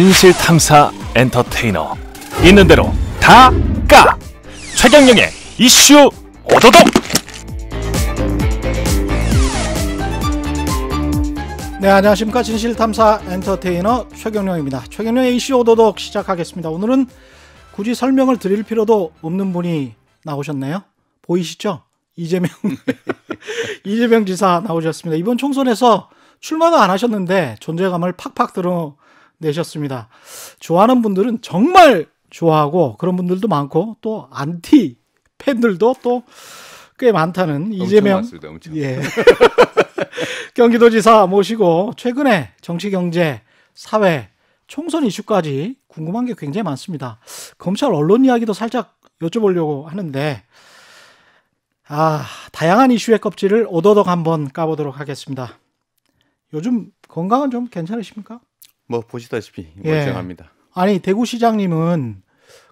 진실 탐사 엔터테이너 있는 대로 다까 최경영의 이슈 오도독 네 안녕하십니까 진실 탐사 엔터테이너 최경영입니다 최경영의 이슈 오도독 시작하겠습니다 오늘은 굳이 설명을 드릴 필요도 없는 분이 나오셨네요 보이시죠 이재명 이재명 지사 나오셨습니다 이번 총선에서 출마도 안 하셨는데 존재감을 팍팍 드러 내셨습니다. 좋아하는 분들은 정말 좋아하고 그런 분들도 많고 또 안티 팬들도 또 꽤 많다는 이재명 많습니다, 예. 경기도지사 모시고 최근에 정치 경제 사회 총선 이슈까지 궁금한 게 굉장히 많습니다. 검찰 언론 이야기도 살짝 여쭤보려고 하는데 아 다양한 이슈의 껍질을 오도독 한번 까보도록 하겠습니다. 요즘 건강은 좀 괜찮으십니까? 뭐 보시다시피 예. 멀쩡합니다. 예. 아니 대구시장님은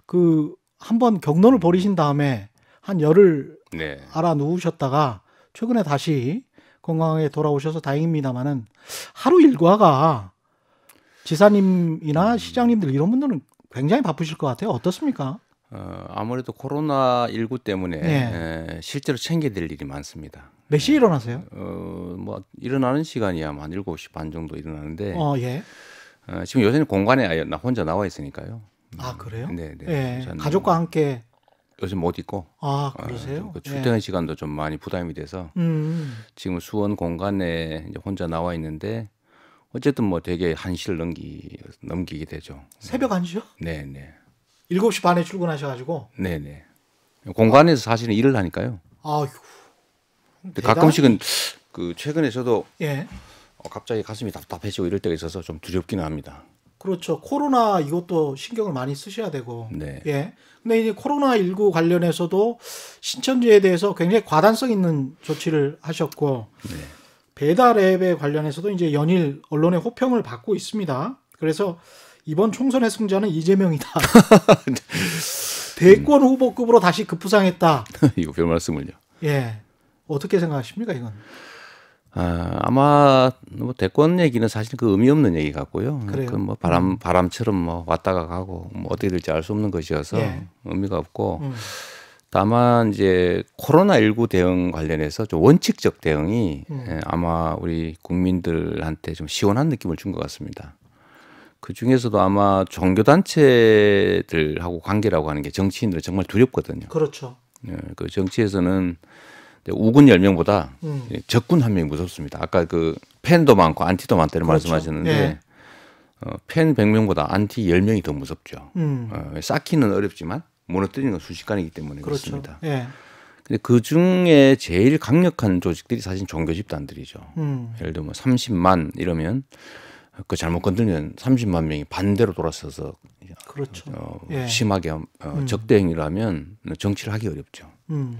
그 한 번 경론을 벌이신 다음에 한 열흘 네. 알아 누우셨다가 최근에 다시 건강하게 돌아오셔서 다행입니다만은 하루 일과가 지사님이나 음. 시장님들 이런 분들은 굉장히 바쁘실 것 같아요. 어떻습니까? 어, 아무래도 코로나 19 때문에 네. 예. 에, 예, 실제로 챙겨야 될 일이 많습니다. 몇 시에 일어나세요? 어, 뭐 일어나는 시간이야 뭐 한 7시 반 정도 일어나는데 어, 예. 어, 지금 요새는 공간에 아예 나 혼자 나와 있으니까요. 아 음. 그래요? 네, 네. 예, 가족과 함께 요새 못 있고. 아 어, 그러세요? 어, 출퇴근 예. 시간도 좀 많이 부담이 돼서 음. 지금 수원 공간에 이제 혼자 나와 있는데 어쨌든 뭐 되게 한시를 넘기 넘기게 되죠. 새벽 한시요? 네, 네. 7시 반에 출근하셔가지고. 네, 네. 공간에서 사실은 일을 하니까요. 아유. 가끔씩은 그 최근에 저도 예. 어, 갑자기 가슴이 답답해지고 이럴 때가 있어서 좀 두렵기는 합니다. 그렇죠. 코로나 이것도 신경을 많이 쓰셔야 되고. 네. 예. 근데 이제 코로나 19 관련해서도 신천지에 대해서 굉장히 과단성 있는 조치를 하셨고 네. 배달 앱에 관련해서도 이제 연일 언론의 호평을 받고 있습니다. 그래서 이번 총선의 승자는 이재명이다. 대권 후보급으로 다시 급부상했다. 이거 별 말씀을요. 예. 어떻게 생각하십니까 이건? 아, 아마 뭐 대권 얘기는 사실 그 의미 없는 얘기 같고요. 그뭐 바람 음. 바람처럼 뭐 왔다가 가고 뭐 어떻게 될지 알 수 없는 것이어서 예. 의미가 없고 음. 다만 이제 코로나 19 대응 관련해서 좀 원칙적 대응이 음. 예, 아마 우리 국민들한테 좀 시원한 느낌을 준 것 같습니다. 그 중에서도 아마 종교 단체들하고 관계라고 하는 게 정치인들 정말 두렵거든요. 그렇죠. 예, 그 정치에서는 네, 우군 10명보다 음. 적군 한 명이 무섭습니다. 아까 그 팬도 많고 안티도 많다는 그렇죠. 말씀하셨는데 네. 어, 팬 100명보다 안티 10명이 더 무섭죠. 음. 어, 쌓기는 어렵지만 무너뜨리는 건 순식간이기 때문에 그렇죠. 그렇습니다. 예. 근데 그 중에 제일 강력한 조직들이 사실 종교 집단들이죠. 음. 예를 들면 30만 뭐 이러면 그 잘못 건들면 30만 명이 반대로 돌아서서 그렇죠. 어, 예. 심하게 어, 음. 적대 행위를 하면 정치를 하기 어렵죠. 음.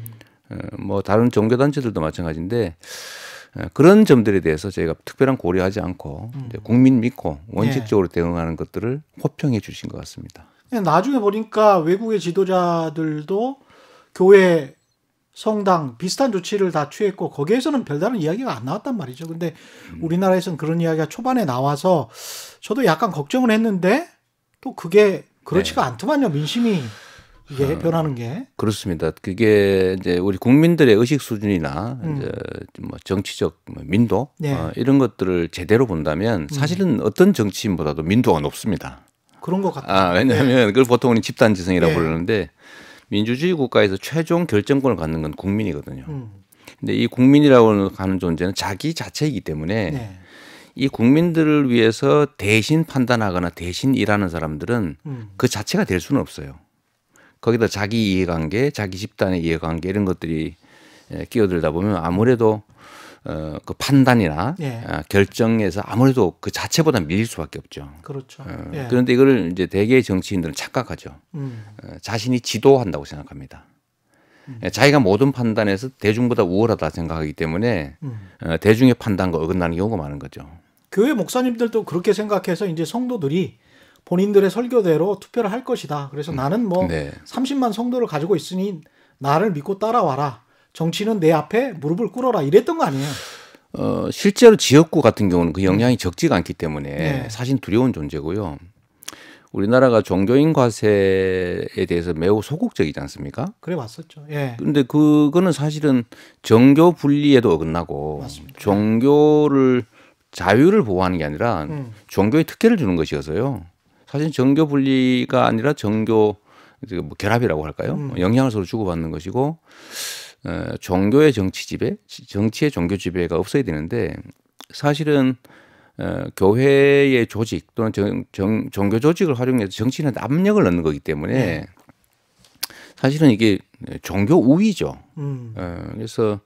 어, 뭐 다른 종교 단체들도 마찬가지인데 어, 그런 점들에 대해서 저희가 특별한 고려하지 않고 음. 국민 믿고 원칙적으로 예. 대응하는 것들을 호평해 주신 것 같습니다. 예, 나중에 보니까 외국의 지도자들도 교회 성당 비슷한 조치를 다 취했고 거기에서는 별다른 이야기가 안 나왔단 말이죠. 근데 음. 우리나라에서는 그런 이야기가 초반에 나와서 저도 약간 걱정을 했는데 또 그게 그렇지가 네. 않더만요. 민심이 이게 예, 어, 아, 변하는 게 그렇습니다. 그게 이제 우리 국민들의 의식 수준이나 음. 이제 뭐 정치적 뭐 민도 네. 어, 이런 것들을 제대로 본다면 음. 사실은 음. 어떤 정치인보다도 민도가 높습니다. 그런 것같아 아, 왜냐하면 네. 그걸 보통 우리 집단지성이라고 네. 부르는데 민주주의 국가에서 최종 결정권을 갖는 건 국민이거든요. 음. 근데 이 국민이라고 하는 존재는 자기 자체이기 때문에 네. 이 국민들을 위해서 대신 판단하거나 대신 일하는 사람들은 음. 그 자체가 될 수는 없어요. 거기다 자기 이해관계, 자기 집단의 이해관계 이런 것들이 예, 끼어들다 보면 아무래도 어, 그 판단이나 예. 아, 결정에서 아무래도 그 자체보다 밀릴 수밖에 없죠. 그렇죠. 어, 예. 그런데 이거를 이제 대개 정치인들은 착각하죠. 음. 어, 자신이 지도한다고 생각합니다. 음. 예, 자기가 모든 판단에서 대중보다 우월하다 생각하기 때문에 음. 대중의 판단과 어긋나는 경우가 많은 거죠. 교회 목사님들도 그렇게 생각해서 이제 성도들이 본인들의 설교대로 투표를 할 것이다. 그래서 음. 나는 뭐 네. 30만 성도를 가지고 있으니 나를 믿고 따라와라. 정치는 내 앞에 무릎을 꿇어라. 이랬던 거 아니에요? 어, 실제로 지역구 같은 경우는 그 영향이 음. 적지가 않기 때문에 네. 사실 두려운 존재고요. 우리나라가 종교인 과세에 대해서 매우 소극적이지 않습니까? 그래 왔었죠. 예. 근데 그거는 사실은 종교 분리에도 어긋나고 맞습니다. 종교를 자유를 보호하는 게 아니라 음. 종교의 특혜를 주는 것이어서요. 사실 정교 분리가 아니라 정교 뭐 결합이라고 할까요? 음. 뭐 영향을 서로 주고받는 것이고 어, 종교의 정치 지배, 정치의 종교 지배가 없어야 되는데 사실은 어, 교회의 조직 또는 정, 정, 종교 조직을 활용해서 정치인한테 압력을 넣는 거기 때문에 네. 사실은 이게 종교 우위죠. 음. 예, 그래서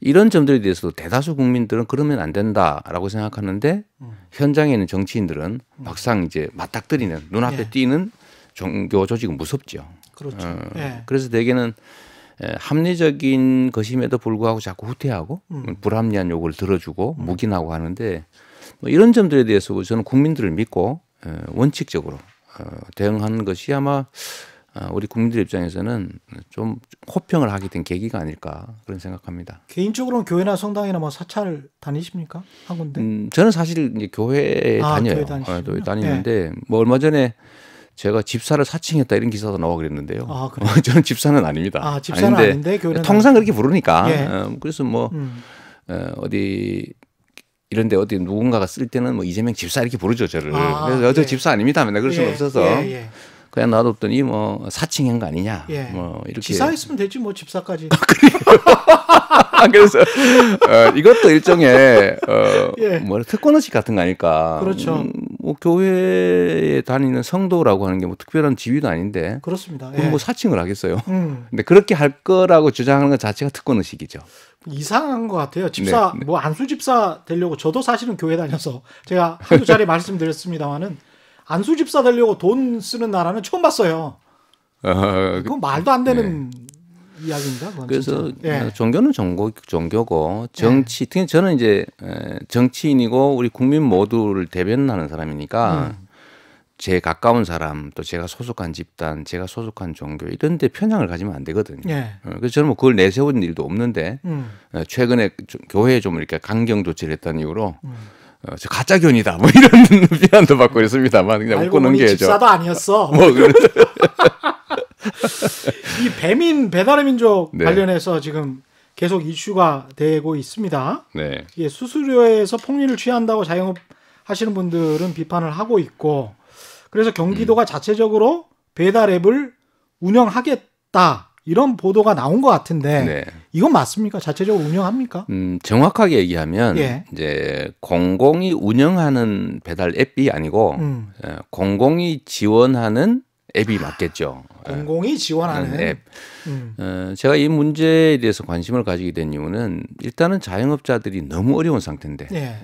이런 점들에 대해서도 대다수 국민들은 그러면 안 된다라고 생각하는데 음. 현장에 있는 정치인들은 음. 막상 이제 맞닥뜨리는 눈앞에 예. 띄는 종교 조직은 무섭죠. 그렇죠. 어, 예. 그래서 대개는 예, 합리적인 것임에도 불구하고 자꾸 후퇴하고 음. 불합리한 요구를 들어주고 음. 묵인하고 하는데 뭐 이런 점들에 대해서 저는 국민들을 믿고 예, 원칙적으로 어, 대응하는 것이 아마 아, 우리 국민들 입장에서는 좀 호평을 하게 된 계기가 아닐까 그런 생각합니다. 개인적으로는 교회나 성당이나 뭐 사찰 다니십니까 한 군데? 음, 저는 사실 이제 교회에 아, 다녀요. 교회, 아, 네. 다니는데 네. 뭐 얼마 전에 제가 집사를 사칭했다 이런 기사도 나와 그랬는데요. 아, 저는 집사는 아닙니다. 아, 집사는 아닌데, 아닌데 교회는 통상 그렇게 부르니까 예. 음, 그래서 뭐 음. 어, 어디 이런데 어디 누군가가 쓸 때는 뭐 이재명 집사 이렇게 부르죠 저를. 아, 그래서 예. 저 집사 아닙니다 맨날 그럴 수는 예. 없어서. 예, 예. 그냥 놔뒀더니 뭐 사칭한 거 아니냐. 예. 뭐 이렇게 지사했으면 되지 뭐 집사까지. 아, 그래서 어, 이것도 일종의 어, 예. 뭐 특권의식 같은 거 아닐까. 그렇죠. 음, 뭐 교회에 다니는 성도라고 하는 게 뭐 특별한 지위도 아닌데. 그렇습니다. 뭐 예. 뭐 사칭을 하겠어요. 음. 근데 그렇게 할 거라고 주장하는 것 자체가 특권의식이죠. 이상한 것 같아요. 네, 집사 네, 네. 뭐 안수 집사 되려고 저도 사실은 교회 다녀서 제가 한두 자리 말씀드렸습니다만은 안수집사 되려고 돈 쓰는 나라는 처음 봤어요. 아, 그건 말도 안 되는 네. 이야기입니다. 그래서 예. 아, 종교는 종교, 종교고 예. 정치 예. 특히 저는 이제 정치인이고 우리 국민 모두를 대변하는 사람이니까 음. 제 가까운 사람 또 제가 소속한 집단 제가 소속한 종교 이런 데 편향을 가지면 안 되거든요 예. 어, 그래서 저는 뭐 그걸 내세운 일도 없는데 음. 어, 최근에 교회에 좀 이렇게 강경 조치를 했다는 이유로 음. 어, 가짜 견이다 뭐 이런 비난도 받고 있습니다만 그냥 웃고 넘겨야죠. 집사도 아니었어. 뭐이 배민 배달의 민족 네. 관련해서 지금 계속 이슈가 되고 있습니다. 네. 이게 수수료에서 폭리를 취한다고 자영업 하시는 분들은 비판을 하고 있고 그래서 경기도가 음. 자체적으로 배달 앱을 운영하겠다. 이런 보도가 나온 것 같은데 네. 이건 맞습니까? 자체적으로 운영합니까? 음, 정확하게 얘기하면 예. 이제 공공이 운영하는 배달 앱이 아니고 음. 예, 공공이 지원하는 앱이 아, 맞겠죠. 예. 공공이 지원하는 음, 앱. 음. 어, 제가 이 문제에 대해서 관심을 가지게 된 이유는 일단은 자영업자들이 너무 어려운 상태인데 예. 예.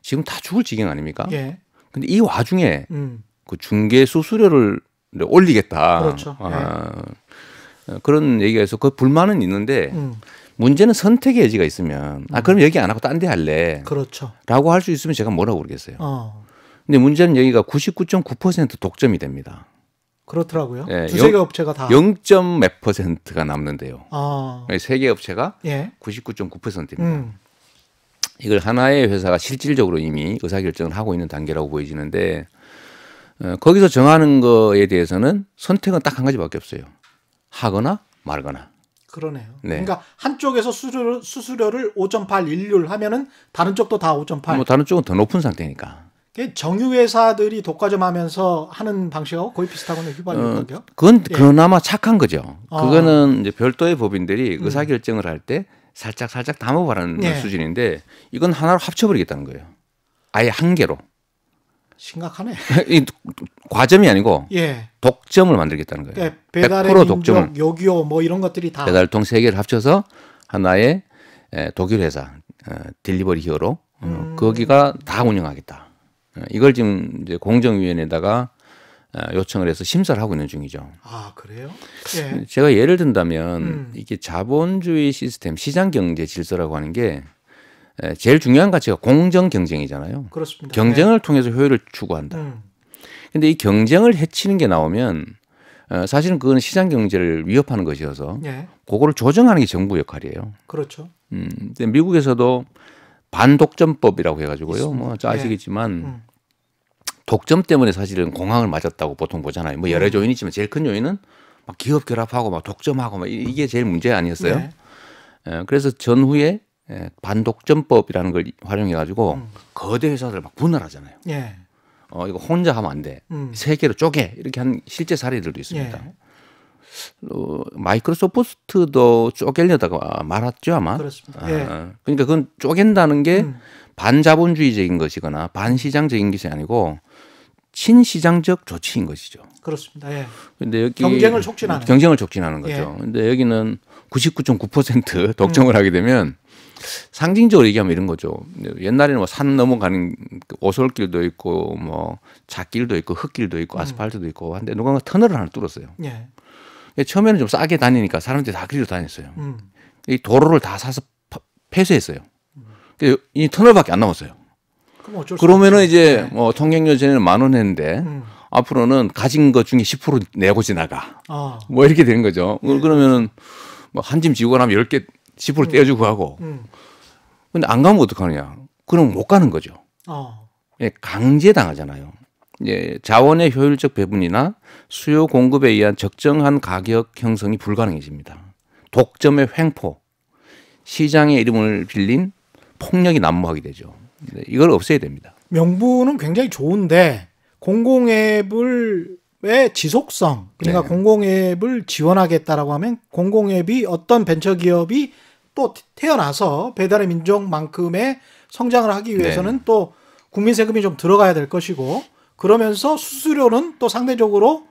지금 다 죽을 지경 아닙니까? 예. 근데 이 와중에 음. 그 중개 수수료를 올리겠다. 그렇죠. 아, 어, 그런 얘기가 있어. 그 불만은 있는데 음. 문제는 선택의 여지가 있으면 아 그럼 음. 여기 안 하고 딴 데 할래. 그렇죠. 라고 할 수 있으면 제가 뭐라고 그러겠어요. 어. 근데 문제는 여기가 99.9% 독점이 됩니다. 그렇더라고요. 예, 두세 개 업체가 다 0. 몇 퍼센트가 남는데요. 아. 세개 업체가 예. 99.9%입니다. 음. 이걸 하나의 회사가 실질적으로 이미 의사결정을 하고 있는 단계라고 보여지는데 어, 거기서 정하는 거에 대해서는 선택은 딱 한 가지밖에 없어요. 하거나 말거나. 그러네요. 네. 그러니까 한쪽에서 수수료를, 수수료를 5.81율 하면은 다른 쪽도 다 5.8. 뭐 다른 쪽은 더 높은 상태니까. 정유회사들이 독과점 하면서 하는 방식하고 거의 비슷하거든요. 휘발유 어, 가격. 어, 그건 예. 그나마 착한 거죠. 아. 그거는 이제 별도의 법인들이 음. 의사 결정을 할 때 살짝 살짝 담아보라는 예. 수준인데 이건 하나로 합쳐버리겠다는 거예요. 아예 한 개로. 심각하네. 이 과점이 아니고 예. 독점을 만들겠다는 거예요. 그러니까 배달의 100% 독점. 요기요 뭐 이런 것들이 다 배달통 세 개를 합쳐서 하나의 독일 회사 딜리버리 어, 히어로 음. 거기가 다 운영하겠다. 어, 이걸 지금 이제 공정위원회에다가 어, 요청을 해서 심사를 하고 있는 중이죠. 아 그래요? 예. 제가 예를 든다면 음. 이게 자본주의 시스템 시장 경제 질서라고 하는 게 제일 중요한 가치가 공정 경쟁이잖아요. 그렇습니다. 경쟁을 네. 통해서 효율을 추구한다. 음. 근데 이 경쟁을 해치는 게 나오면 어, 사실은 그건 시장 경제를 위협하는 것이어서 네. 그거를 조정하는 게 정부 역할이에요. 그렇죠. 음, 근데 미국에서도 반독점법이라고 해가지고요. 있습니다. 뭐 아시겠지만 네. 음. 독점 때문에 사실은 공항을 맞았다고 보통 보잖아요. 뭐 여러 음. 요인이 있지만 제일 큰 요인은 막 기업 결합하고 막 독점하고 막 이게 제일 문제 아니었어요. 네. 그래서 전후에 예, 반독점법이라는 걸 활용해 가지고 음. 거대 회사들 막 분할하잖아요. 예. 어 이거 혼자 하면 안 돼. 음. 세 개로 쪼개 이렇게 한 실제 사례들도 있습니다. 예. 어, 마이크로소프트도 쪼갤려다가 말았죠 아마. 그렇습니다. 아, 예. 아, 그러니까 그건 쪼갠다는 게 음. 반자본주의적인 것이거나 반시장적인 것이 아니고 친시장적 조치인 것이죠. 그렇습니다. 예. 근데 여기 경쟁을 촉진하는 경쟁을 촉진하는 거죠. 예. 근데 여기는 99.9% 독점을 음. 하게 되면 상징적으로 얘기하면 이런 거죠. 옛날에는 뭐 산 넘어가는 오솔길도 있고 뭐 잣길도 있고 흙길도 있고 음. 아스팔트도 있고 한데 누가 터널을 하나 뚫었어요. 예. 처음에는 좀 싸게 다니니까 사람들이 다 그리로 다녔어요. 음. 이 도로를 다 사서 폐쇄했어요. 음. 이 터널밖에 안 남았어요. 그러면은 이제 예. 뭐 통행료 전에는 만 원 했는데 음. 앞으로는 가진 것 중에 10% 내고 지나가. 아. 뭐 이렇게 되는 거죠. 네. 그러면은 뭐한 짐 지고 우 나면 10개 지푸를 음. 떼어주고 하고. 음. 근데 안 가면 어떡하느냐. 그럼 못 가는 거죠. 어. 예, 강제당하잖아요. 이 자원의 효율적 배분이나 수요 공급에 의한 적정한 가격 형성이 불가능해집니다. 독점의 횡포, 시장의 이름을 빌린 폭력이 난무하게 되죠. 네, 이걸 없애야 됩니다. 명분은 굉장히 좋은데 공공앱을 의 지속성 그러니까 네. 공공앱을 지원하겠다라고 하면 공공앱이 어떤 벤처기업이 또 태어나서 배달의 민족만큼의 성장을 하기 네. 위해서는 네. 또 국민 세금이 좀 들어가야 될 것이고 그러면서 수수료는 또 상대적으로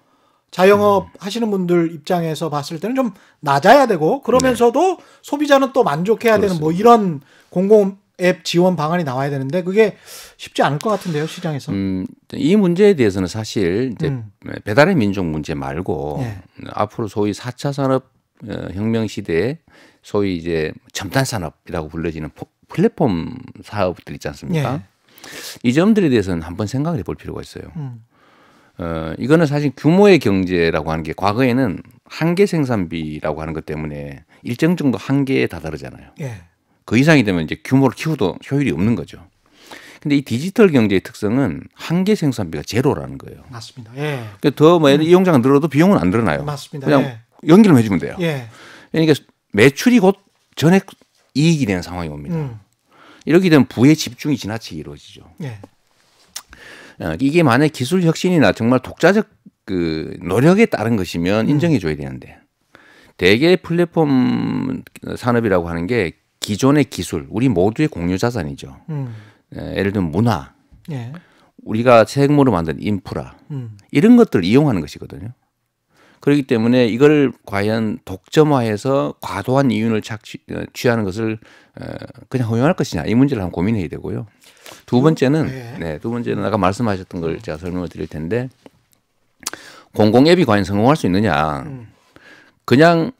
자영업 음. 하시는 분들 입장에서 봤을 때는 좀 낮아야 되고 그러면서도 네. 소비자는 또 만족해야 그렇습니다. 되는 뭐 이런 공공 앱 지원 방안이 나와야 되는데 그게 쉽지 않을 것 같은데요 시장에서. 음, 이 문제에 대해서는 사실 이제 음. 배달의 민족 문제 말고 네. 앞으로 소위 4차 산업 어, 혁명 시대에 소위 이제 첨단 산업이라고 불러지는 플랫폼 사업들 있지 않습니까? 네. 이 점들에 대해서는 한번 생각을 해볼 필요가 있어요. 음. 어, 이거는 사실 규모의 경제라고 하는 게 과거에는 한계 생산비라고 하는 것 때문에 일정 정도 한계에 다다르잖아요. 예. 그 이상이 되면 이제 규모를 키워도 효율이 없는 거죠. 근데 이 디지털 경제의 특성은 한계 생산비가 제로라는 거예요. 맞습니다. 예. 그러니까 더뭐 음. 이용자가 늘어도 비용은 안 늘어나요. 맞습니다. 그냥 예. 연결을 해주면 돼요. 예. 그러니까 매출이 곧 전액 이익이 되는 상황이 옵니다. 음. 이렇게 되면 부의 집중이 지나치게 이루어지죠. 예. 어, 이게 만약 기술 혁신이나 정말 독자적 그 노력에 따른 것이면 음. 인정해 줘야 되는데 대개 플랫폼 산업이라고 하는 게 기존의 기술, 우리 모두의 공유 자산이죠. 음. 예, 를 들면 문화, 예. 우리가 책무로 만든 인프라 음. 이런 것들을 이용하는 것이거든요. 그렇기 때문에 이걸 과연 독점화해서 과도한 이윤을 착취, 어, 취하는 것을 어, 그냥 허용할 것이냐 이 문제를 한번 고민해야 되고요. 두 번째는 네. 네, 두 번째는 아까 말씀하셨던 걸 제가 설명을 드릴 텐데 공공 앱이 과연 성공할 수 있느냐. 음. 그냥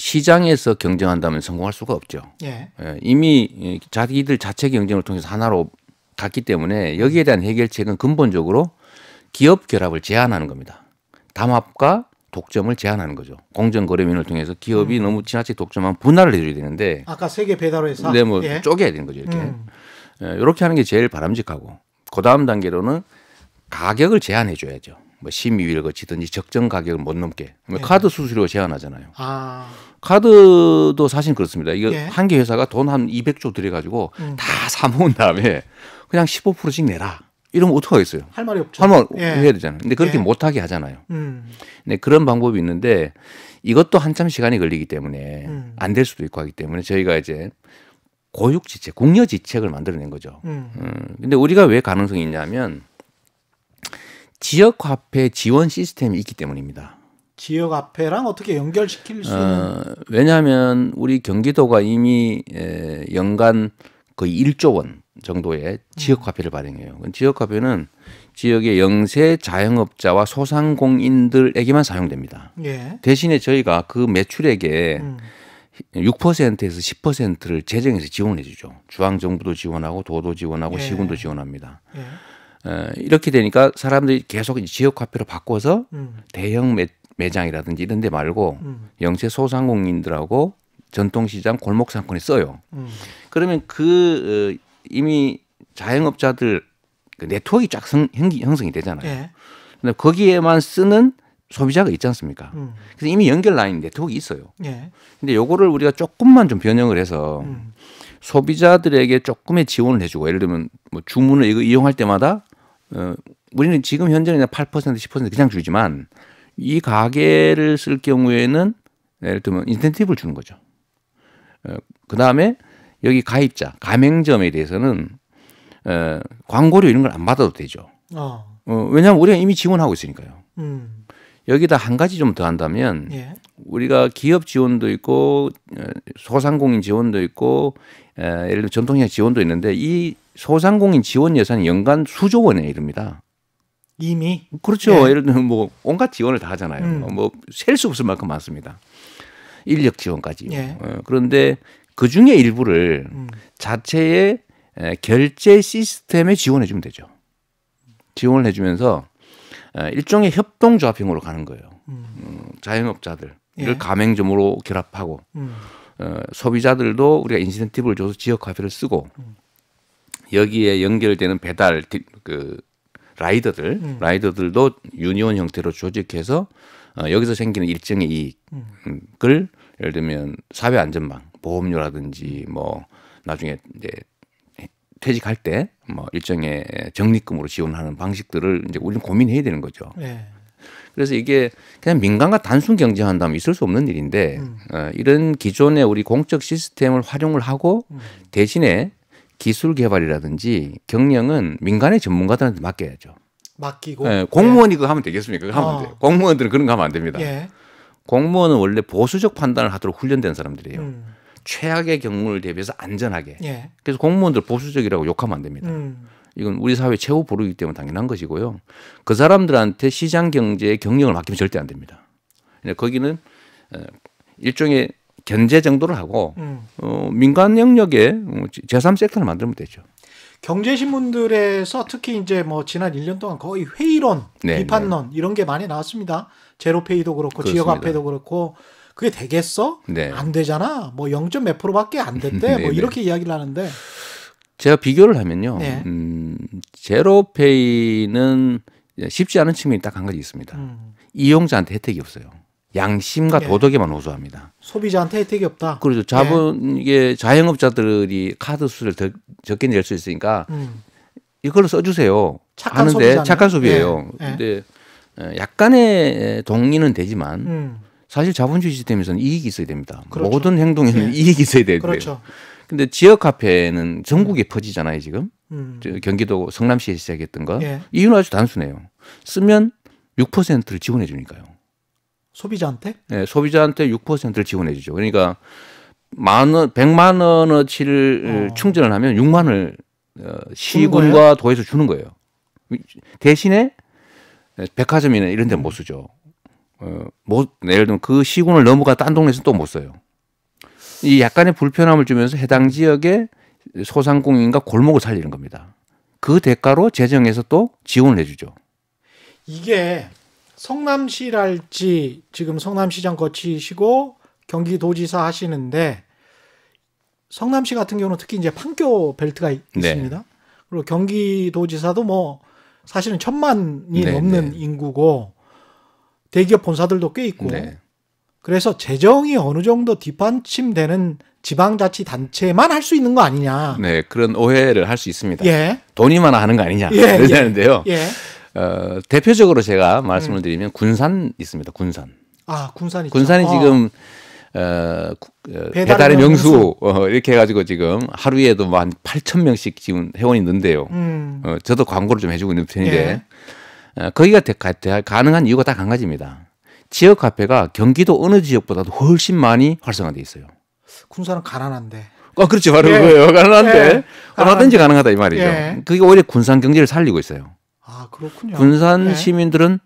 시장에서 경쟁한다면 성공할 수가 없죠. 예. 예, 이미 자기들 자체 경쟁을 통해서 하나로 갔기 때문에 여기에 대한 해결책은 근본적으로 기업 결합을 제한하는 겁니다. 담합과 독점을 제한하는 거죠. 공정거래위원회를 통해서 기업이 음. 너무 지나치게 독점한 분할을 해줘야 되는데 아까 세계 배달회사 네, 뭐 예. 쪼개야 되는 거죠 이렇게 음. 예, 이렇게 하는 게 제일 바람직하고 그 다음 단계로는 가격을 제한해 줘야죠. 뭐 심의위를 거치든지 적정 가격을 못 넘게 예. 카드 수수료 제한하잖아요. 아. 카드도 사실 그렇습니다. 이거 예. 한개 회사가 돈 한 200조 들여가지고 음. 다사 모은 다음에 그냥 15%씩 내라. 이러면 어떡하겠어요? 할 말이 없죠. 할말 예. 해야 되잖아요. 근데 그렇게 예. 못하게 하잖아요. 음. 근 그런 방법이 있는데 이것도 한참 시간이 걸리기 때문에 음. 안될 수도 있고 하기 때문에 저희가 이제 고육지책, 공여지책을 만들어낸 거죠. 음. 음. 근데 우리가 왜 가능성이 있냐면 지역화폐 지원 시스템이 있기 때문입니다. 지역 화폐랑 어떻게 연결시킬 수 어, 있는? 어, 왜냐하면 우리 경기도가 이미 에, 연간 거의 1조 원 정도의 지역 화폐를 발행해요. 지역 화폐는 지역의 영세 자영업자와 소상공인들에게만 사용됩니다. 예. 대신에 저희가 그 매출액에 음. 6%에서 10%를 재정에서 지원해 주죠. 중앙 정부도 지원하고 도도 지원하고 예. 시군도 지원합니다. 예. 어, 이렇게 되니까 사람들이 계속 지역 화폐로 바꿔서 음. 대형 매, 매장이라든지 이런 데 말고 음. 영세 소상공인들하고 전통시장 골목 상권에 써요. 음. 그러면 그 어, 이미 자영업자들 그 네트워크가 쫙 성, 형성이 되잖아요. 예. 근데 거기에만 쓰는 소비자가 있지 않습니까? 음. 그래서 이미 연결 라인 네트워크가 있어요. 예. 근데 요거를 우리가 조금만 좀 변형을 해서 음. 소비자들에게 조금의 지원을 해주고 예를 들면 뭐 주문을 이거 이용할 때마다 어, 우리는 지금 현재는 8% 10% 그냥 주지만 이 가게를 쓸 경우에는 예를 들면 인센티브를 주는 거죠. 어, 그 다음에 여기 가입자 가맹점에 대해서는 어, 광고료 이런 걸 안 받아도 되죠. 아. 어. 왜냐하면 우리가 이미 지원하고 있으니까요. 음. 여기다 한 가지 좀 더 한다면 예. 우리가 기업 지원도 있고 어, 소상공인 지원도 있고 에, 예를 들어 전통시장 지원도 있는데 이 소상공인 지원 예산이 연간 수조 원에 이릅니다. 이미 그렇죠. 예. 예를 들면 뭐 온갖 지원을 다 하잖아요. 음. 뭐셀 수 없을 만큼 많습니다. 인력 지원까지. 예. 어, 그런데 그 중에 일부를 음. 자체의 결제 시스템에 지원해 주면 되죠. 지원을 해주면서 일종의 협동조합형으로 가는 거예요. 음. 음. 자영업자들을 예. 가맹점으로 결합하고 음. 어, 소비자들도 우리가 인센티브를 줘서 지역 화폐를 쓰고 음. 여기에 연결되는 배달 그 라이더들 음. 라이더들도 유니온 형태로 조직해서 어, 여기서 생기는 일정의 이익을 음. 음, 예를 들면 사회 안전망 보험료라든지 뭐 나중에 이제 퇴직할 때 뭐 일정의 적립금으로 지원하는 방식들을 이제 우리는 고민해야 되는 거죠. 네. 그래서 이게 그냥 민간과 단순 경쟁한다면 있을 수 없는 일인데 음. 어, 이런 기존의 우리 공적 시스템을 활용을 하고 음. 대신에 기술 개발이라든지 경영은 민간의 전문가들한테 맡겨야죠. 맡기고 네, 공무원이 예. 그거 하면 되겠습니까? 그거 하면 어. 돼요. 공무원들은 그런 거 하면 안 됩니다. 예. 공무원은 원래 보수적 판단을 하도록 훈련된 사람들이에요. 음. 최악의 경우를 대비해서 안전하게. 예. 그래서 공무원들 보수적이라고 욕하면 안 됩니다. 음. 이건 우리 사회 최후 보루이기 때문에 당연한 것이고요. 그 사람들한테 시장 경제의 경영을 맡기면 절대 안 됩니다. 그러니까 거기는 어, 일종의 견제 정도를 하고 음. 어, 민간 영역에 어, 제3섹터를 만들면 되죠. 경제신문들에서 특히 이제 뭐 지난 1년 동안 거의 회의론, 네, 비판론 네. 이런 게 많이 나왔습니다. 제로페이도 그렇고 그렇습니다. 지역화폐도 그렇고 그게 되겠어? 네. 안 되잖아. 뭐 0. 몇 프로밖에 안 됐대. 네, 뭐 네. 이렇게 이야기를 하는데 제가 비교를 하면요. 네. 음, 제로페이는 쉽지 않은 측면이 딱 한 가지 있습니다. 음. 이용자한테 혜택이 없어요. 양심과 예. 도덕에만 호소합니다. 소비자한테 혜택이 없다. 그렇죠. 자본 예. 이게 자영업자들이 카드 수를 더 적게 낼 수 있으니까 음. 이걸로 써주세요. 착한 하는데 소비자네. 착한 소비예요. 예. 예. 근데 예, 약간의 동의는 되지만 음. 사실 자본주의 시스템에서는 이익이 있어야 됩니다. 그렇죠. 모든 행동에는 예. 이익이 있어야 돼요. 그렇죠. 근데 지역 화폐는 전국에 퍼지잖아요 지금. 음. 경기도 성남시에 시작했던 거. 이유는 아주 단순해요. 쓰면 6%를 지원해 주니까요. 소비자한테? 네, 소비자한테 6%를 지원해 주죠. 그러니까 만 원, 100만 원어치를 어. 충전을 하면 6만 원을 어, 시군과 도에서 주는 거예요. 대신에 백화점이나 이런 데는 못 쓰죠. 어, 못, 뭐, 예를 들면 그 시군을 넘어가 딴 동네에서 또못 써요. 이 약간의 불편함을 주면서 해당 지역의 소상공인과 골목을 살리는 겁니다. 그 대가로 재정에서 또 지원을 해주죠. 이게 성남시랄지 지금 성남시장 거치시고 경기도지사 하시는데 성남시 같은 경우는 특히 이제 판교 벨트가 네. 있습니다. 네. 그리고 경기도지사도 뭐 사실은 천만이 네, 넘는 네. 인구고 대기업 본사들도 꽤 있고 네. 그래서 재정이 어느 정도 뒷받침되는 지방자치단체만 할 수 있는 거 아니냐. 네, 그런 오해를 할 수 있습니다. 예. 돈이 많아 하는 거 아니냐. 예, 그러는데요. 예. 어, 대표적으로 제가 음. 말씀을 드리면 군산 있습니다. 군산. 아, 군산 있 군산이 아. 지금 어, 어, 배달의, 배달의 명수, 명수. 어, 이렇게 해가지고 지금 하루에도 뭐한 8천 명씩 지금 회원이 있는데요. 음. 어, 저도 광고를 좀 해주고 있는 편인데 예. 어, 거기가 대, 대, 가능한 이유가 딱한 가지입니다. 지역 카페가 경기도 어느 지역보다도 훨씬 많이 활성화돼 있어요. 군산은 가난한데. 어, 그렇지 바로 예. 그거예요. 가난한데 예. 얼마든지 가능하다 이 말이죠. 예. 그게 오히려 군산 경제를 살리고 있어요. 아, 그렇군요. 군산 네. 시민들은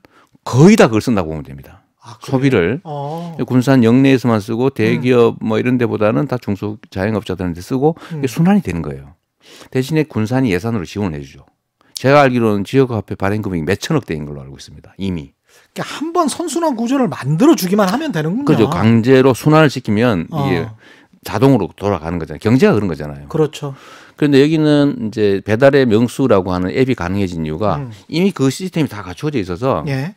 거의 다 그걸 쓴다고 보면 됩니다. 아, 소비를 어. 군산 영내에서만 쓰고 대기업 음. 뭐 이런 데보다는 다 중소 자영업자들한테 쓰고 음. 순환이 되는 거예요. 대신에 군산이 예산으로 지원해 을 주죠. 제가 알기로는 지역화폐 발행 금액이 몇 천억 대인 걸로 알고 있습니다. 이미. 그러니까 한번 선순환 구조를 만들어 주기만 하면 되는군요. 그죠. 강제로 순환을 시키면 어. 이게 자동으로 돌아가는 거잖아요. 경제가 그런 거잖아요. 그렇죠. 그런데 여기는 이제 배달의 명수라고 하는 앱이 가능해진 이유가 음. 이미 그 시스템이 다 갖춰져 있어서 예.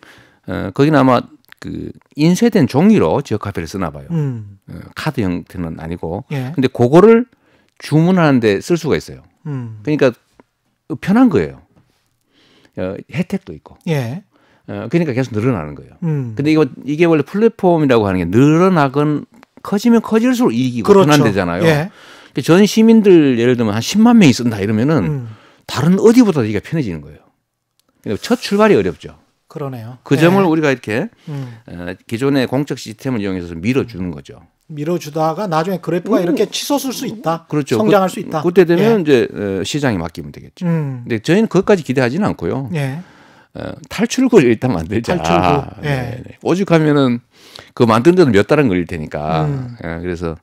어, 거기는 아마 그 인쇄된 종이로 지역 화폐를 쓰나 봐요. 음. 어, 카드 형태는 아니고. 그런데 예. 그거를 주문하는데 쓸 수가 있어요. 음. 그러니까 편한 거예요. 어, 혜택도 있고. 예. 어, 그러니까 계속 늘어나는 거예요. 음. 근데 이거 이게 원래 플랫폼이라고 하는 게 늘어나건 커지면 커질수록 이익이 그렇죠. 편한데잖아요. 예. 그 전 시민들 예를 들면 한 10만 명이 쓴다 이러면은 음. 다른 어디보다 이게 편해지는 거예요. 첫 출발이 어렵죠. 그러네요. 그 점을 네. 우리가 이렇게 음. 어, 기존의 공적 시스템을 이용해서 밀어주는 거죠. 밀어주다가 나중에 그래프가 음. 이렇게 치솟을 수 있다. 그렇죠. 성장할 그, 수 있다. 그때 되면 예. 이제 어, 시장이 맡기면 되겠죠. 음. 근데 저희는 그것까지 기대하지는 않고요. 예. 어, 탈출구를 일단 만들자. 탈출구. 예. 네, 네. 오죽하면은 그 만드는 데도 몇 달은 걸릴 테니까. 음. 예. 그래서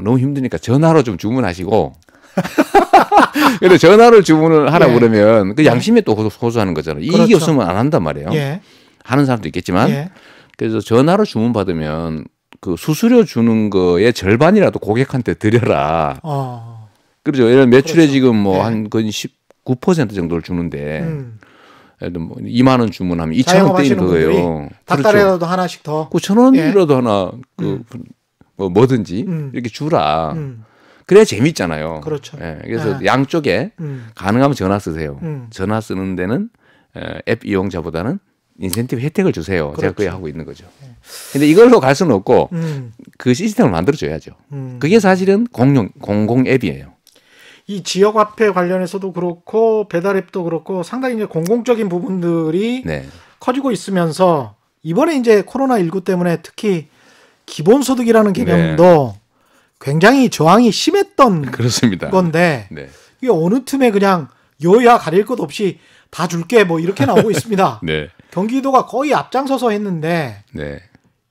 너무 힘드니까 전화로 좀 주문하시고 근데 전화로 주문을 하라 예. 그러면 그 예. 양심에 또 호소하는 거잖아요. 그렇죠. 이익이 없으면 안 한단 말이에요. 예. 하는 사람도 있겠지만 예. 그래서 전화로 주문 받으면 그 수수료 주는 거에 절반이라도 고객한테 드려라. 어. 그렇죠. 예를 매출에 그렇죠. 지금 뭐한 예. 거의 19% 정도를 주는데 음. 예를 뭐 2만 원 주문하면 2천 원 떼는 거예요. 닭다리라도 그렇죠. 하나씩 더. 9천 원이라도 예. 하나 그 음. 뭐 뭐든지 음. 이렇게 주라. 음. 그래야 재밌잖아요. 그렇죠. 예, 그래서 아. 양쪽에 음. 가능하면 전화 쓰세요. 음. 전화 쓰는 데는 앱 이용자보다는 인센티브 혜택을 주세요. 그렇죠. 제가 그게 하고 있는 거죠. 근데 이걸로 갈 수는 없고 음. 그 시스템을 만들어 줘야죠. 음. 그게 사실은 공용 공공 앱이에요. 이 지역 화폐 관련해서도 그렇고 배달 앱도 그렇고 상당히 이제 공공적인 부분들이 네. 커지고 있으면서 이번에 이제 코로나 19 때문에 특히 기본소득이라는 개념도 네. 굉장히 저항이 심했던 그렇습니다. 건데 네. 이게 어느 틈에 그냥 요야 가릴 것 없이 다 줄게 뭐 이렇게 나오고 있습니다. 네. 경기도가 거의 앞장서서 했는데 네.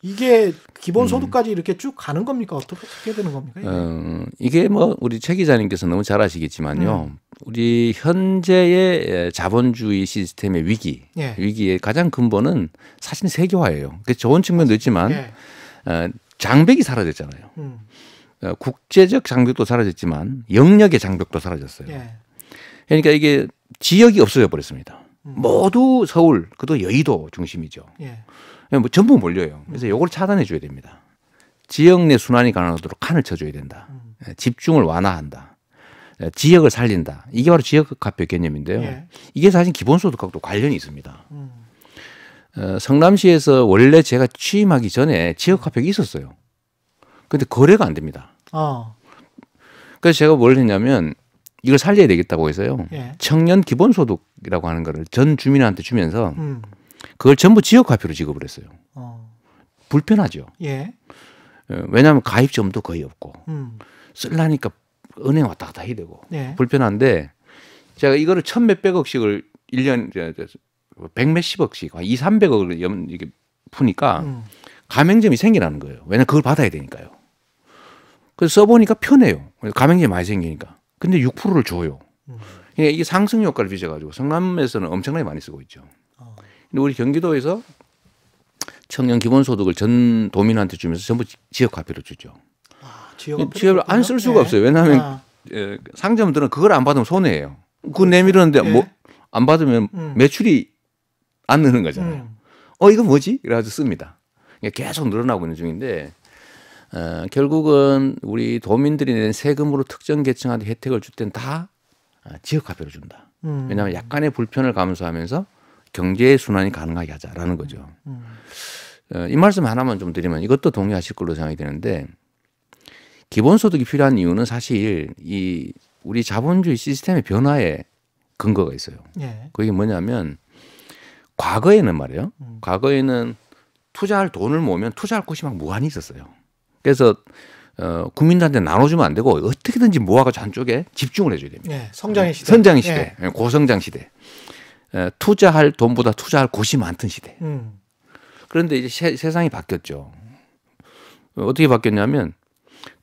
이게 기본소득까지 음. 이렇게 쭉 가는 겁니까 어떻게, 어떻게 되는 겁니까? 어, 이게 뭐 우리 최 기자님께서 너무 잘 아시겠지만요. 음. 우리 현재의 예, 자본주의 시스템의 위기 예. 위기의 가장 근본은 사실 세계화예요. 그 좋은 측면도 있지만. 예. 어, 장벽이 사라졌잖아요. 음. 어, 국제적 장벽도 사라졌지만 영역의 장벽도 사라졌어요. 예. 그러니까 이게 지역이 없어져 버렸습니다. 음. 모두 서울, 그도 여의도 중심이죠. 예. 예. 뭐 전부 몰려요. 그래서 음. 요걸 차단해 줘야 됩니다. 지역 내 순환이 가능하도록 칸을 쳐줘야 된다. 음. 예, 집중을 완화한다. 예, 지역을 살린다. 이게 바로 지역 화폐 개념인데요. 예. 이게 사실 기본소득하고도 관련이 있습니다. 음. 어, 성남시에서 원래 제가 취임하기 전에 지역 화폐가 있었어요. 근데 거래가 안 됩니다. 어. 그래서 제가 뭘 했냐면 이걸 살려야 되겠다고 해서요. 예. 청년 기본소득이라고 하는 거를 전 주민한테 주면서 음. 그걸 전부 지역 화폐로 지급을 했어요. 어. 불편하죠. 예. 어, 왜냐하면 가입점도 거의 없고 음. 쓸라니까 은행 왔다 갔다 해야 되고 예. 불편한데 제가 이거를 천 몇백억씩을 1년 백 몇십억씩 한 2, 300억을 염, 이게 푸니까 음. 가맹점이 생기라는 거예요. 왜냐면 그걸 받아야 되니까요. 그래서 써보니까 편해요. 가맹점이 많이 생기니까. 근데 6%를 줘요. 그 이게 상승 효과를 빚어가지고 성남에서는 엄청나게 많이 쓰고 있죠. 아. 근데 우리 경기도에서 청년 기본소득을 전 도민한테 주면서 전부 지역화폐로 주죠. 아, 지역을 안 쓸 수가 네. 없어요. 왜냐하면 아. 예, 상점들은 그걸 안 받으면 손해예요. 그 그렇죠. 내밀었는데 네. 예. 뭐안 받으면 음. 매출이 안 느는 거잖아요. 음. 어 이거 뭐지? 이래가지고 씁니다. 계속 늘어나고 있는 중인데 어, 결국은 우리 도민들이 낸 세금으로 특정 계층한테 혜택을 줄 때는 다 아, 지역화폐로 준다. 음. 왜냐하면 약간의 불편을 감수하면서 경제의 순환이 가능하게 하자라는 거죠. 음. 음. 어, 이 말씀 하나만 좀 드리면 이것도 동의하실 걸로 생각이 되는데 기본소득이 필요한 이유는 사실 이 우리 자본주의 시스템의 변화에 근거가 있어요. 예. 그게 뭐냐면 과거에는 말이에요. 음. 과거에는 투자할 돈을 모으면 투자할 곳이 막 무한히 있었어요. 그래서 어, 국민들한테 나눠주면 안 되고 어떻게든지 모아가지고 한쪽에 집중을 해줘야 됩니다. 네, 성장의 네, 시대. 성장의 네. 시대. 네. 고성장 시대. 어, 투자할 돈보다 투자할 곳이 많던 시대. 음. 그런데 이제 세, 세상이 바뀌었죠. 어, 어떻게 바뀌었냐면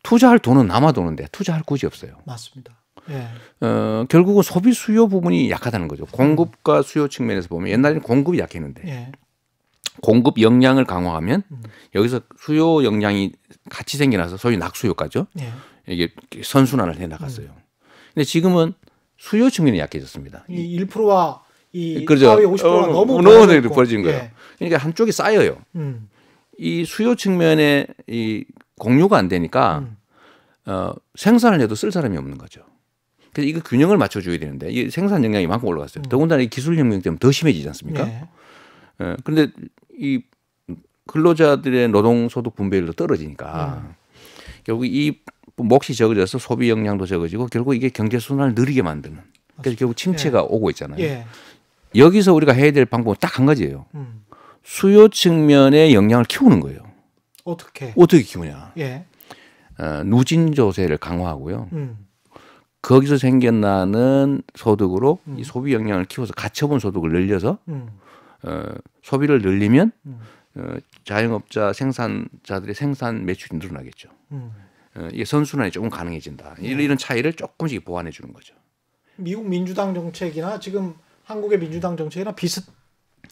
투자할 돈은 남아 도는데 투자할 곳이 없어요. 맞습니다. 예. 어, 결국은 소비 수요 부분이 약하다는 거죠. 공급과 수요 측면에서 보면 옛날에는 공급이 약했는데 예. 공급 역량을 강화하면 음. 여기서 수요 역량이 같이 생겨나서 소위 낙수효과죠. 예. 이게 선순환을 해 나갔어요. 음. 근데 지금은 수요 측면이 약해졌습니다. 이 1%와 이 예, 그렇죠. 50%가 어, 너무 너무 벌어진 거예요. 그러니까 한쪽이 쌓여요. 음. 이 수요 측면에 이 공유가 안 되니까 음. 어, 생산을 해도 쓸 사람이 없는 거죠. 그래서 이거 균형을 맞춰줘야 되는데 이 생산 역량이 많고 올라갔어요. 음. 더군다나 이 기술 혁명 때문에 더 심해지지 않습니까? 네. 예. 그런데 이 근로자들의 노동 소득 분배율도 떨어지니까 음. 결국 이 몫이 적어져서 소비 역량도 적어지고 결국 이게 경제 순환을 느리게 만드는 맞습니다. 그래서 결국 침체가 예. 오고 있잖아요. 예. 여기서 우리가 해야 될 방법은 딱 한 가지예요. 음. 수요 측면의 역량을 키우는 거예요. 어떻게? 어떻게 키우냐? 예. 어, 누진 조세를 강화하고요. 음. 거기서 생겨나는 소득으로 음. 이 소비 역량을 키워서 가처분 소득을 늘려서 음. 어, 소비를 늘리면 음. 어, 자영업자 생산자들의 생산 매출이 늘어나겠죠. 음. 어, 이게 선순환이 조금 가능해진다. 네. 이런 차이를 조금씩 보완해 주는 거죠. 미국 민주당 정책이나 지금 한국의 민주당 정책이나 비슷.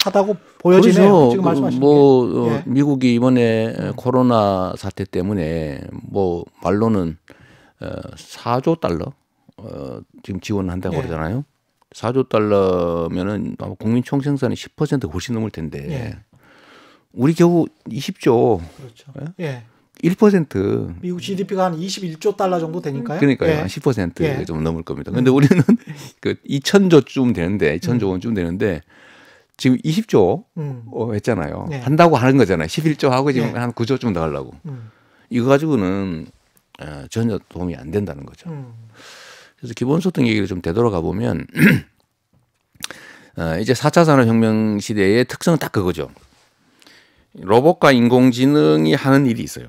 하다고 보여지네요. 그렇죠. 지금 그 말씀하신 뭐 어, 예. 미국이 이번에 음. 코로나 사태 때문에 뭐 말로는 어, 4조 달러 어, 지금 지원한다고 네. 그러잖아요. 4조 달러면은 아마 국민 총생산의 10% 훨씬 넘을 텐데 예. 우리 겨우 20조. 그렇죠. 예. 1% 예. 미국 GDP가 한 21조 달러 정도 되니까요. 그러니까요. 예. 한 10%좀 예. 넘을 겁니다. 음. 근데 그 음. 우리는 그 2천조쯤 되는데 2천조 원쯤 되는데 지금 20조 음. 어, 했잖아요. 예. 한다고 하는 거잖아요. 11조 하고 지금 예. 한 9조쯤 더 하려고. 음. 이거 가지고는 어, 전혀 도움이 안 된다는 거죠. 음. 그래서 기본소득 얘기를 좀 되돌아가 보면 어, 이제 4차 산업혁명 시대의 특성은 딱 그거죠. 로봇과 인공지능이 하는 일이 있어요.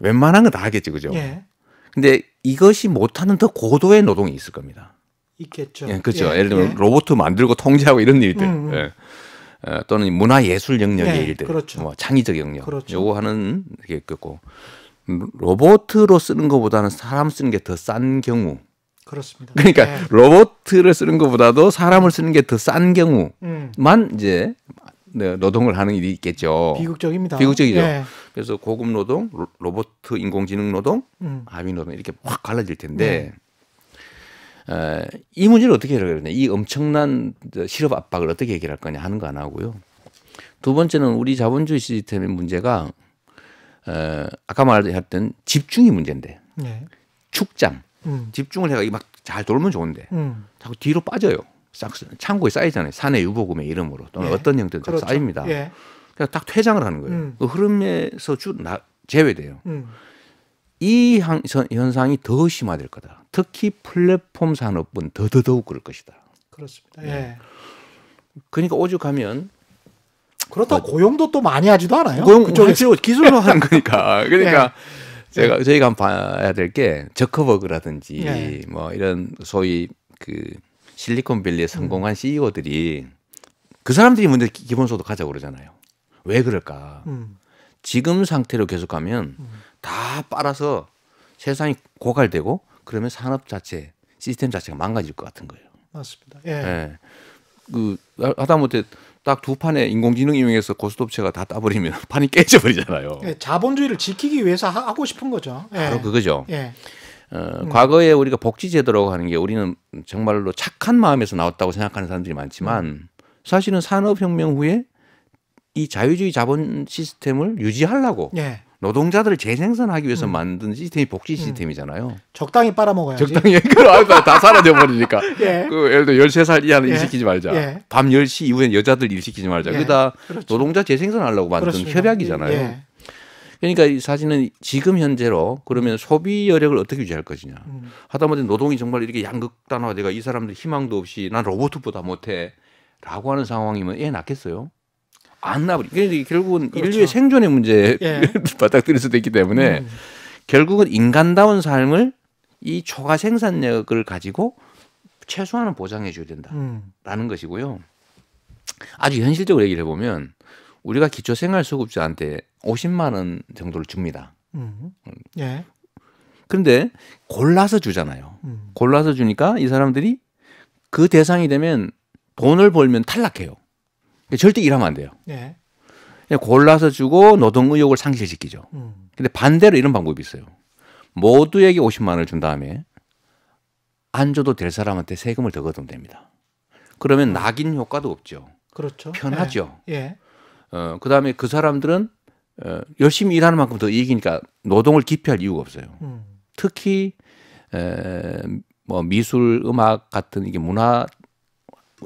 웬만한 건 다 하겠지, 그죠? 예. 근데 이것이 못하는 더 고도의 노동이 있을 겁니다. 있겠죠. 예, 그죠 예. 를 들면 예. 로봇 만들고 통제하고 이런 일들. 음, 음. 예. 어, 또는 문화예술 영역의 네, 일들, 그렇죠. 뭐 창의적 영역, 그렇죠. 요거 하는 게 있고 로봇으로 쓰는 것보다는 사람 쓰는 게 더 싼 경우. 그렇습니다. 그러니까 네. 로봇을 쓰는 것보다도 사람을 쓰는 게 더 싼 경우만 음. 이제 네, 노동을 하는 일이 있겠죠. 비극적입니다. 비극적이죠. 네. 그래서 고급 노동, 로봇 인공지능 노동, 음. 아미 노동 이렇게 확 갈라질 텐데 네. 에, 이 문제를 어떻게 해결해야 되냐? 이 엄청난 실업 압박을 어떻게 해결할 거냐 하는 거 안 하고요. 두 번째는 우리 자본주의 시스템의 문제가 어, 아까 말했던 집중이 문제인데 네. 축장 음. 집중을 해가 막잘 돌면 좋은데 음. 자꾸 뒤로 빠져요. 창고에 쌓이잖아요. 산의 유보금의 이름으로 또는 예. 어떤 형태든 그렇죠. 쌓입니다. 예. 그냥 딱 퇴장을 하는 거예요. 음. 그 흐름에서 쭉 나, 제외돼요. 음. 이 한, 현상이 더 심화될 거다. 특히 플랫폼 산업은 더더더욱 그럴 것이다. 그렇습니다. 네. 예. 그러니까 오죽하면 그렇다 고 뭐 고용도 또 많이 하지도 않아요. 고용 그쪽에서 기술로 하는 거니까. 그러니까 예. 제가 저희가 봐야 될 게 저커버그라든지 예. 뭐 이런 소위 그 실리콘밸리에 음. 성공한 음. CEO들이 그 사람들이 먼저 기본소득 하자고 그러잖아요. 왜 그럴까? 음. 지금 상태로 계속 가면 음. 다 빨아서 세상이 고갈되고 그러면 산업 자체 시스템 자체가 망가질 것 같은 거예요. 맞습니다. 예. 예. 그 하다못해 딱두 판에 인공지능 이용해서 고스톱체가 다 따버리면 판이 깨져버리잖아요. 예, 자본주의를 지키기 위해서 하고 싶은 거죠. 예. 바로 그거죠. 예. 어, 음. 과거에 우리가 복지제도라고 하는 게 우리는 정말로 착한 마음에서 나왔다고 생각하는 사람들이 많지만 음. 사실은 산업혁명 후에 이 자유주의 자본 시스템을 유지하려고 예. 노동자들을 재생산하기 위해서 음. 만든 시스템이 복지 음. 시스템이잖아요. 음. 적당히 빨아먹어야지. 적당히 그다 사라져 버리니까. 예. 그 예를 들어 13살 이하는 예. 일 시키지 말자. 예. 밤 10시 이후엔 여자들 일 시키지 말자. 예. 그다 그렇죠. 노동자 재생산하려고 만든 그렇습니다. 협약이잖아요. 예. 그러니까 이 사진은 지금 현재로 그러면 소비 여력을 어떻게 유지할 것이냐. 음. 하다못해 노동이 정말 이렇게 양극단화돼가 이 사람들 희망도 없이 난 로봇보다 못해. 라고 하는 상황이면 애 낳겠어요? 안 나버리. 그러니까 결국은 그렇죠. 인류의 생존의 문제를 예. 바닥들일 수도 있기 때문에 음. 결국은 인간다운 삶을 이 초과 생산력을 가지고 최소한은 보장해 줘야 된다라는 음. 것이고요. 아주 현실적으로 얘기를 해보면 우리가 기초생활수급자한테 50만 원 정도를 줍니다. 음. 음. 예. 그런데 골라서 주잖아요. 음. 골라서 주니까 이 사람들이 그 대상이 되면 돈을 벌면 탈락해요. 예, 절대 일하면 안 돼요. 네. 예. 그냥 예, 골라서 주고 노동 의욕을 상실시키죠. 음. 근데 반대로 이런 방법이 있어요. 모두에게 50만 원을 준 다음에 안 줘도 될 사람한테 세금을 더 걷으면 됩니다. 그러면 음. 낙인 효과도 없죠. 그렇죠. 편하죠. 예. 예. 어, 그다음에 그 사람들은 어, 열심히 일하는 만큼 더 이익이니까 노동을 기피할 이유가 없어요. 음. 특히 에, 뭐 미술, 음악 같은 이게 문화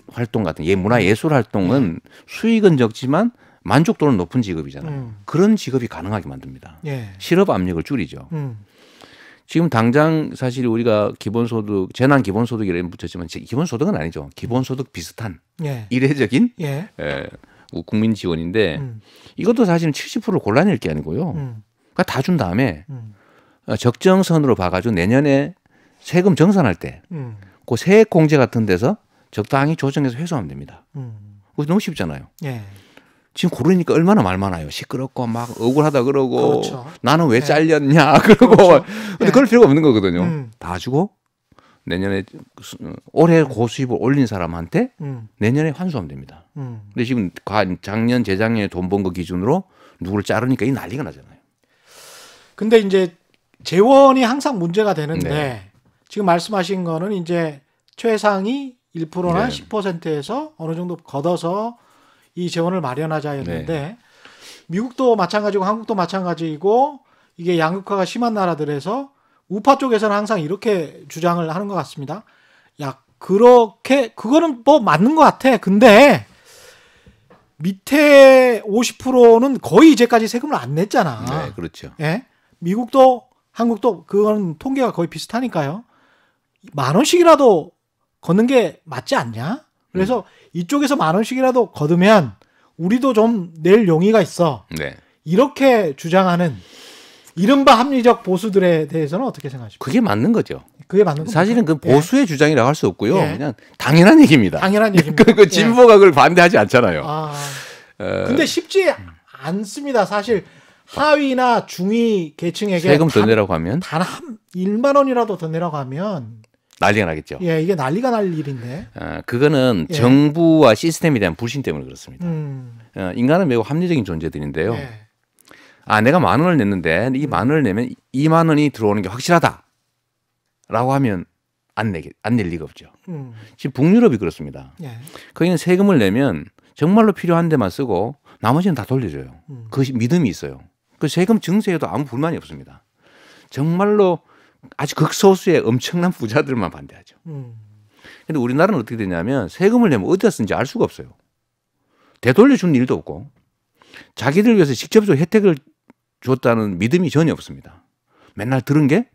활동 같은 예 문화 예술 활동은 네. 수익은 적지만 만족도는 높은 직업이잖아요. 음. 그런 직업이 가능하게 만듭니다. 예. 실업 압력을 줄이죠. 음. 지금 당장 사실 우리가 기본소득 재난 기본소득이라 붙였지만 기본소득은 아니죠. 기본소득 비슷한 예. 일회적인 예. 에, 예, 국민 지원인데 음. 이것도 사실은 70% 곤란일 게 아니고요. 음. 그러니까 다 준 다음에 음. 어, 적정선으로 봐가지고 내년에 세금 정산할 때그 음. 세액공제 같은 데서 적당히 조정해서 회수하면 됩니다. 음. 너무 쉽잖아요. 예. 지금 고르니까 얼마나 말 많아요. 시끄럽고 막 억울하다 그러고 그렇죠. 나는 왜 예. 잘렸냐 예. 그러고 그렇죠. 근데 예. 그럴 필요가 없는 거거든요. 음. 다 주고 내년에 올해 고수입을 올린 사람한테 음. 내년에 환수하면 됩니다. 음. 근데 지금 작년 재작년에 돈 번 거 기준으로 누구를 자르니까 이 난리가 나잖아요. 근데 이제 재원이 항상 문제가 되는데 네. 지금 말씀하신 거는 이제 최상이 1%나 네. 10%에서 어느 정도 걷어서 이 재원을 마련하자였는데 네. 미국도 마찬가지고 한국도 마찬가지고 이게 양극화가 심한 나라들에서 우파 쪽에서는 항상 이렇게 주장을 하는 것 같습니다. 야 그렇게 그거는 뭐 맞는 것 같아. 근데 밑에 50%는 거의 이제까지 세금을 안 냈잖아. 네, 그렇죠. 예, 미국도 한국도 그건 통계가 거의 비슷하니까요. 만 원씩이라도 걷는 게 맞지 않냐? 그래서 음. 이쪽에서 만 원씩이라도 걷으면 우리도 좀 낼 용의가 있어. 네. 이렇게 주장하는 이른바 합리적 보수들에 대해서는 어떻게 생각하십니까? 그게 맞는 거죠. 그게 맞는 거죠. 사실은 그 예. 보수의 예. 주장이라고 할 수 없고요. 예. 그냥 당연한 얘기입니다. 당연한 얘기입니다. 그, 진보가 예. 그걸 반대하지 않잖아요. 아, 어... 근데 쉽지 않습니다. 사실 하위나 중위 계층에게 세금 더 내라고 하면 단 한 1만 원이라도 더 내라고 하면 난리가 나겠죠. 예, 이게 난리가 날 일인데. 아, 그거는 예. 정부와 시스템에 대한 불신 때문에 그렇습니다. 음. 어, 인간은 매우 합리적인 존재들인데요. 예. 아, 내가 만 원을 냈는데 이만 음. 원을 내면 이만 원이 들어오는 게 확실하다라고 하면 안 내게 안낼 리가 없죠. 음. 지금 북유럽이 그렇습니다. 예. 거기는 세금을 내면 정말로 필요한 데만 쓰고 나머지는 다 돌려줘요. 음. 그 믿음이 있어요. 그 세금 증세에도 아무 불만이 없습니다. 정말로 아주 극소수의 엄청난 부자들만 반대하죠. 음. 근데 우리나라는 어떻게 되냐면 세금을 내면 어디다 쓰는지 알 수가 없어요. 되돌려주는 일도 없고 자기들 위해서 직접적으로 혜택을 줬다는 믿음이 전혀 없습니다. 맨날 들은 게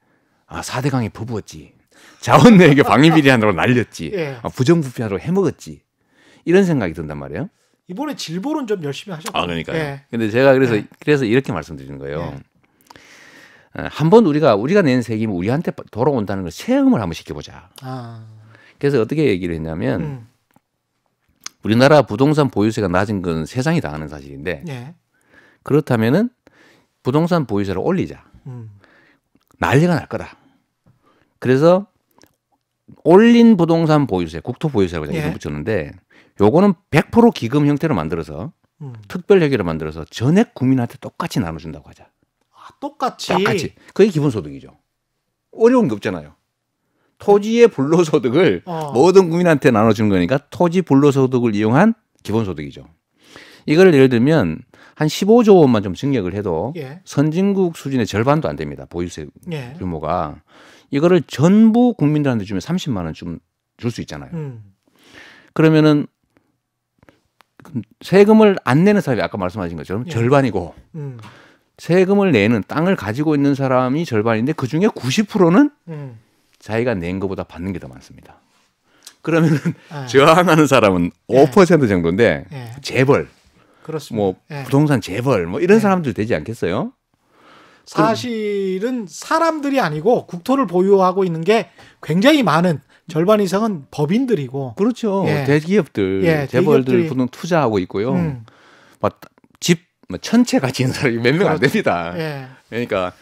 아, 4대강에 퍼부었지. 자원내에게 방위비리한다고 날렸지. 예. 아, 부정부패하러 해먹었지. 이런 생각이 든단 말이에요. 이번에 질보는좀 열심히 하셨고. 아, 그러니까요. 예. 근데 제가 그래서 예. 그래서 이렇게 말씀드리는 거예요. 예. 예, 한번 우리가 우리가 낸 세금이 우리한테 돌아온다는 걸 체험을 한번 시켜보자. 아. 그래서 어떻게 얘기를 했냐면 음. 우리나라 부동산 보유세가 낮은 건 세상이 다 아는 사실인데 예. 그렇다면은 부동산 보유세를 올리자. 음. 난리가 날 거다. 그래서 올린 부동산 보유세, 국토 보유세라고 예. 이름 붙였는데 요거는 100% 기금 형태로 만들어서 음. 특별 회계로 만들어서 전액 국민한테 똑같이 나눠준다고 하자. 똑같이. 똑같이. 그게 기본소득이죠. 어려운 게 없잖아요. 토지의 불로소득을 어. 모든 국민한테 나눠주는 거니까 토지 불로소득을 이용한 기본소득이죠. 이걸 예를 들면 한 15조 원만 좀 증액을 해도 예. 선진국 수준의 절반도 안 됩니다. 보유세 예. 규모가. 이거를 전부 국민들한테 주면 30만 원 좀 줄 수 있잖아요. 음. 그러면은 그 세금을 안 내는 사람이 아까 말씀하신 것처럼 예. 절반이고 음. 세금을 내는 땅을 가지고 있는 사람이 절반인데 그 중에 90%는 음. 자기가 낸 것보다 받는 게 더 많습니다. 그러면은 네. 저항하는 사람은 네. 예. 5% 정도인데 네. 재벌, 그렇습니다. 뭐 부동산 재벌 뭐 이런 사람들 되지 않겠어요? 사실은 사람들이 아니고 국토를 보유하고 있는 게 굉장히 많은 절반 이상은 법인들이고 그렇죠 예. 대기업들 예, 재벌들 대기 분은 투자하고 있고요. 음. 뭐뭐 천체 가지는 사람이 몇 명안 그렇죠. 됩니다. 예. 그러니까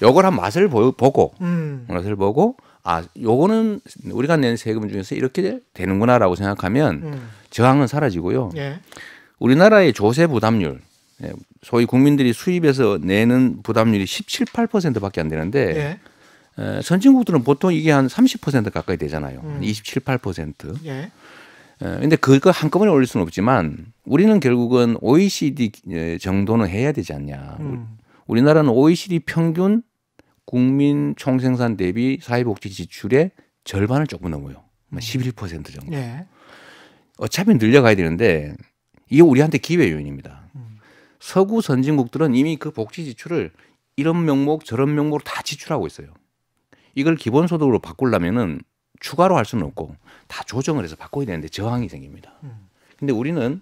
요걸 한 맛을 보, 고 음. 맛을 보고 아 요거는 우리가 낸 세금 중에서 이렇게 되는구나라고 생각하면 음. 저항은 사라지고요. 예. 우리나라의 조세 부담률 예, 소위 국민들이 수입에서 내는 부담률이 17, 8%밖에 안 되는데 예. 선진국들은 보통 이게 한 30% 가까이 되잖아요. 음. 27, 8%. 예. 예, 근데 그거 한꺼번에 올릴 수는 없지만 우리는 결국은 OECD 예, 정도는 해야 되지 않냐. 음. 우리나라는 OECD 평균 국민 총생산 대비 사회복지 지출의 절반을 조금 넘어요. 뭐 음. 11% 정도. 예. 어차피 늘려가야 되는데 이게 우리한테 기회 요인입니다. 음. 서구 선진국들은 이미 그 복지 지출을 이런 명목 저런 명목으로 다 지출하고 있어요. 이걸 기본소득으로 바꾸려면은 추가로 할 수는 없고 다 조정을 해서 바꿔야 되는데 저항이 생깁니다. 음. 근데 우리는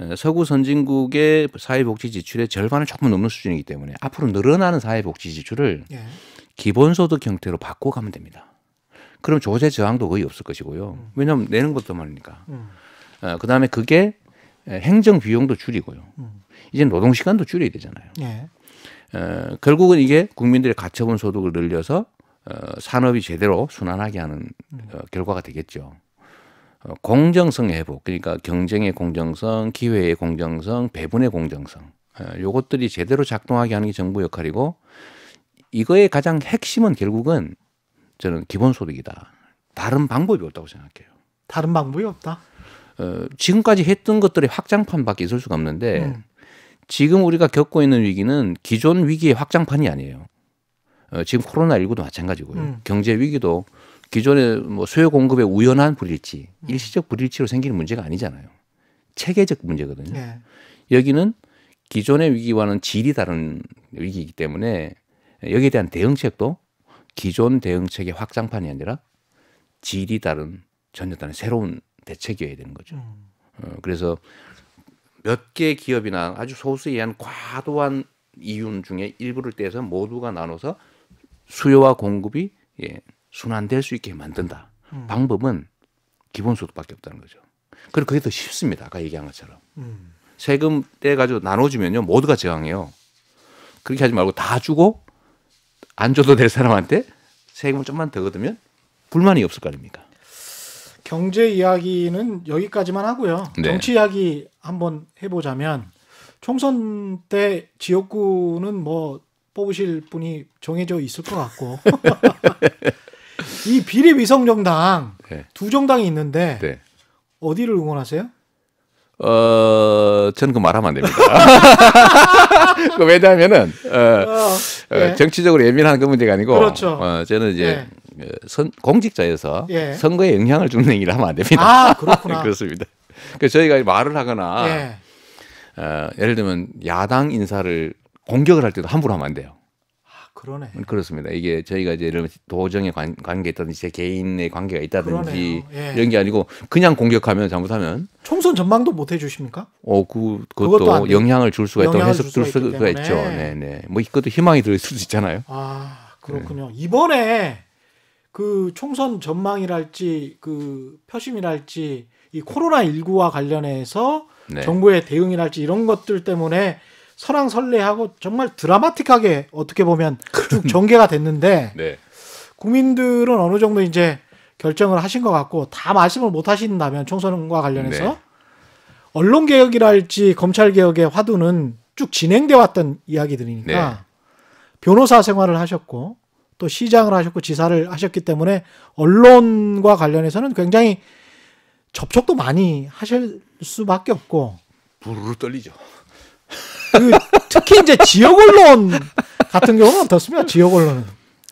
어, 서구 선진국의 사회복지 지출의 절반을 조금 넘는 수준이기 때문에 앞으로 늘어나는 사회복지 지출을 예. 기본소득 형태로 바꿔가면 됩니다. 그럼 조세 저항도 거의 없을 것이고요. 음. 왜냐하면 내는 것도 많으니까. 음. 어, 그 다음에 그게 행정 비용도 줄이고요. 음. 이제 노동 시간도 줄여야 되잖아요. 예. 어, 결국은 이게 국민들의 가처분 소득을 늘려서 어, 산업이 제대로 순환하게 하는 어, 결과가 되겠죠. 어, 공정성 회복, 그러니까 경쟁의 공정성, 기회의 공정성, 배분의 공정성, 어, 요것들이 제대로 작동하게 하는 게 정부 역할이고 이거의 가장 핵심은 결국은 저는 기본소득이다. 다른 방법이 없다고 생각해요. 다른 방법이 없다. 어, 지금까지 했던 것들의 확장판밖에 있을 수가 없는데 음. 지금 우리가 겪고 있는 위기는 기존 위기의 확장판이 아니에요. 어, 지금 코로나19도 마찬가지고요. 음. 경제 위기도 기존의 뭐 수요 공급의 우연한 불일치, 음. 일시적 불일치로 생기는 문제가 아니잖아요. 체계적 문제거든요. 네. 여기는 기존의 위기와는 질이 다른 위기이기 때문에 여기에 대한 대응책도 기존 대응책의 확장판이 아니라 질이 다른 전혀 다른 새로운 대책이어야 되는 거죠. 음. 어, 그래서 몇 개 기업이나 아주 소수에 의한 과도한 이윤 중에 일부를 떼서 모두가 나눠서 수요와 공급이 예, 순환될 수 있게 만든다. 음. 방법은 기본소득밖에 없다는 거죠. 그리고 그게 더 쉽습니다. 아까 얘기한 것처럼. 음. 세금 떼가지고 나눠주면요. 모두가 저항해요. 그렇게 하지 말고 다 주고 안 줘도 될 사람한테 세금을 좀만 더 얻으면 불만이 없을 거 아닙니까? 경제 이야기는 여기까지만 하고요. 네. 정치 이야기 한번 해보자면 총선 때 지역구는 뭐 뽑으실 분이 정해져 있을 것 같고 이 비리 위성 정당 네. 두 정당이 있는데 네. 어디를 응원하세요? 어, 저는 그 말하면 안 됩니다. 그 왜냐하면은 어, 어, 네. 정치적으로 예민한 그 문제가 아니고, 그렇죠. 어, 저는 이제 네. 선, 공직자여서 네. 예. 선거에 영향을 주는 행위를 하면 안 됩니다. 아, 그렇구나. 그렇습니다. 그 저희가 말을 하거나, 예. 어, 예를 들면 야당 인사를 공격을 할 때도 함부로 하면 안 돼요. 아, 그러네. 음, 그렇습니다. 이게 저희가 이제 이런 도정의 관, 관계 있다든지 제 개인의 관계가 있다든지 예. 이런 게 아니고 그냥 공격하면 잘못하면 총선 전망도 못 해주십니까? 어, 그 그것도 영향을 줄 수가 있다고 해석 줄 수가, 수가 있죠. 네, 네. 뭐 이것도 희망이 들 수도 있잖아요. 아, 그렇군요. 네. 이번에 그 총선 전망이랄지 그 표심이랄지 이 코로나 19와 관련해서 네. 정부의 대응이랄지 이런 것들 때문에 설랑설레하고 정말 드라마틱하게 어떻게 보면 쭉 전개가 됐는데 네. 국민들은 어느 정도 이제 결정을 하신 것 같고 다 말씀을 못 하신다면 총선과 관련해서 네. 언론 개혁이랄지 검찰 개혁의 화두는 쭉 진행돼 왔던 이야기들이니까 네. 변호사 생활을 하셨고 또 시장을 하셨고 지사를 하셨기 때문에 언론과 관련해서는 굉장히 접촉도 많이 하실 수밖에 없고 부르르 떨리죠. 그 특히 이제 지역 언론 같은 경우는 어떻습니까? 지역 언론은.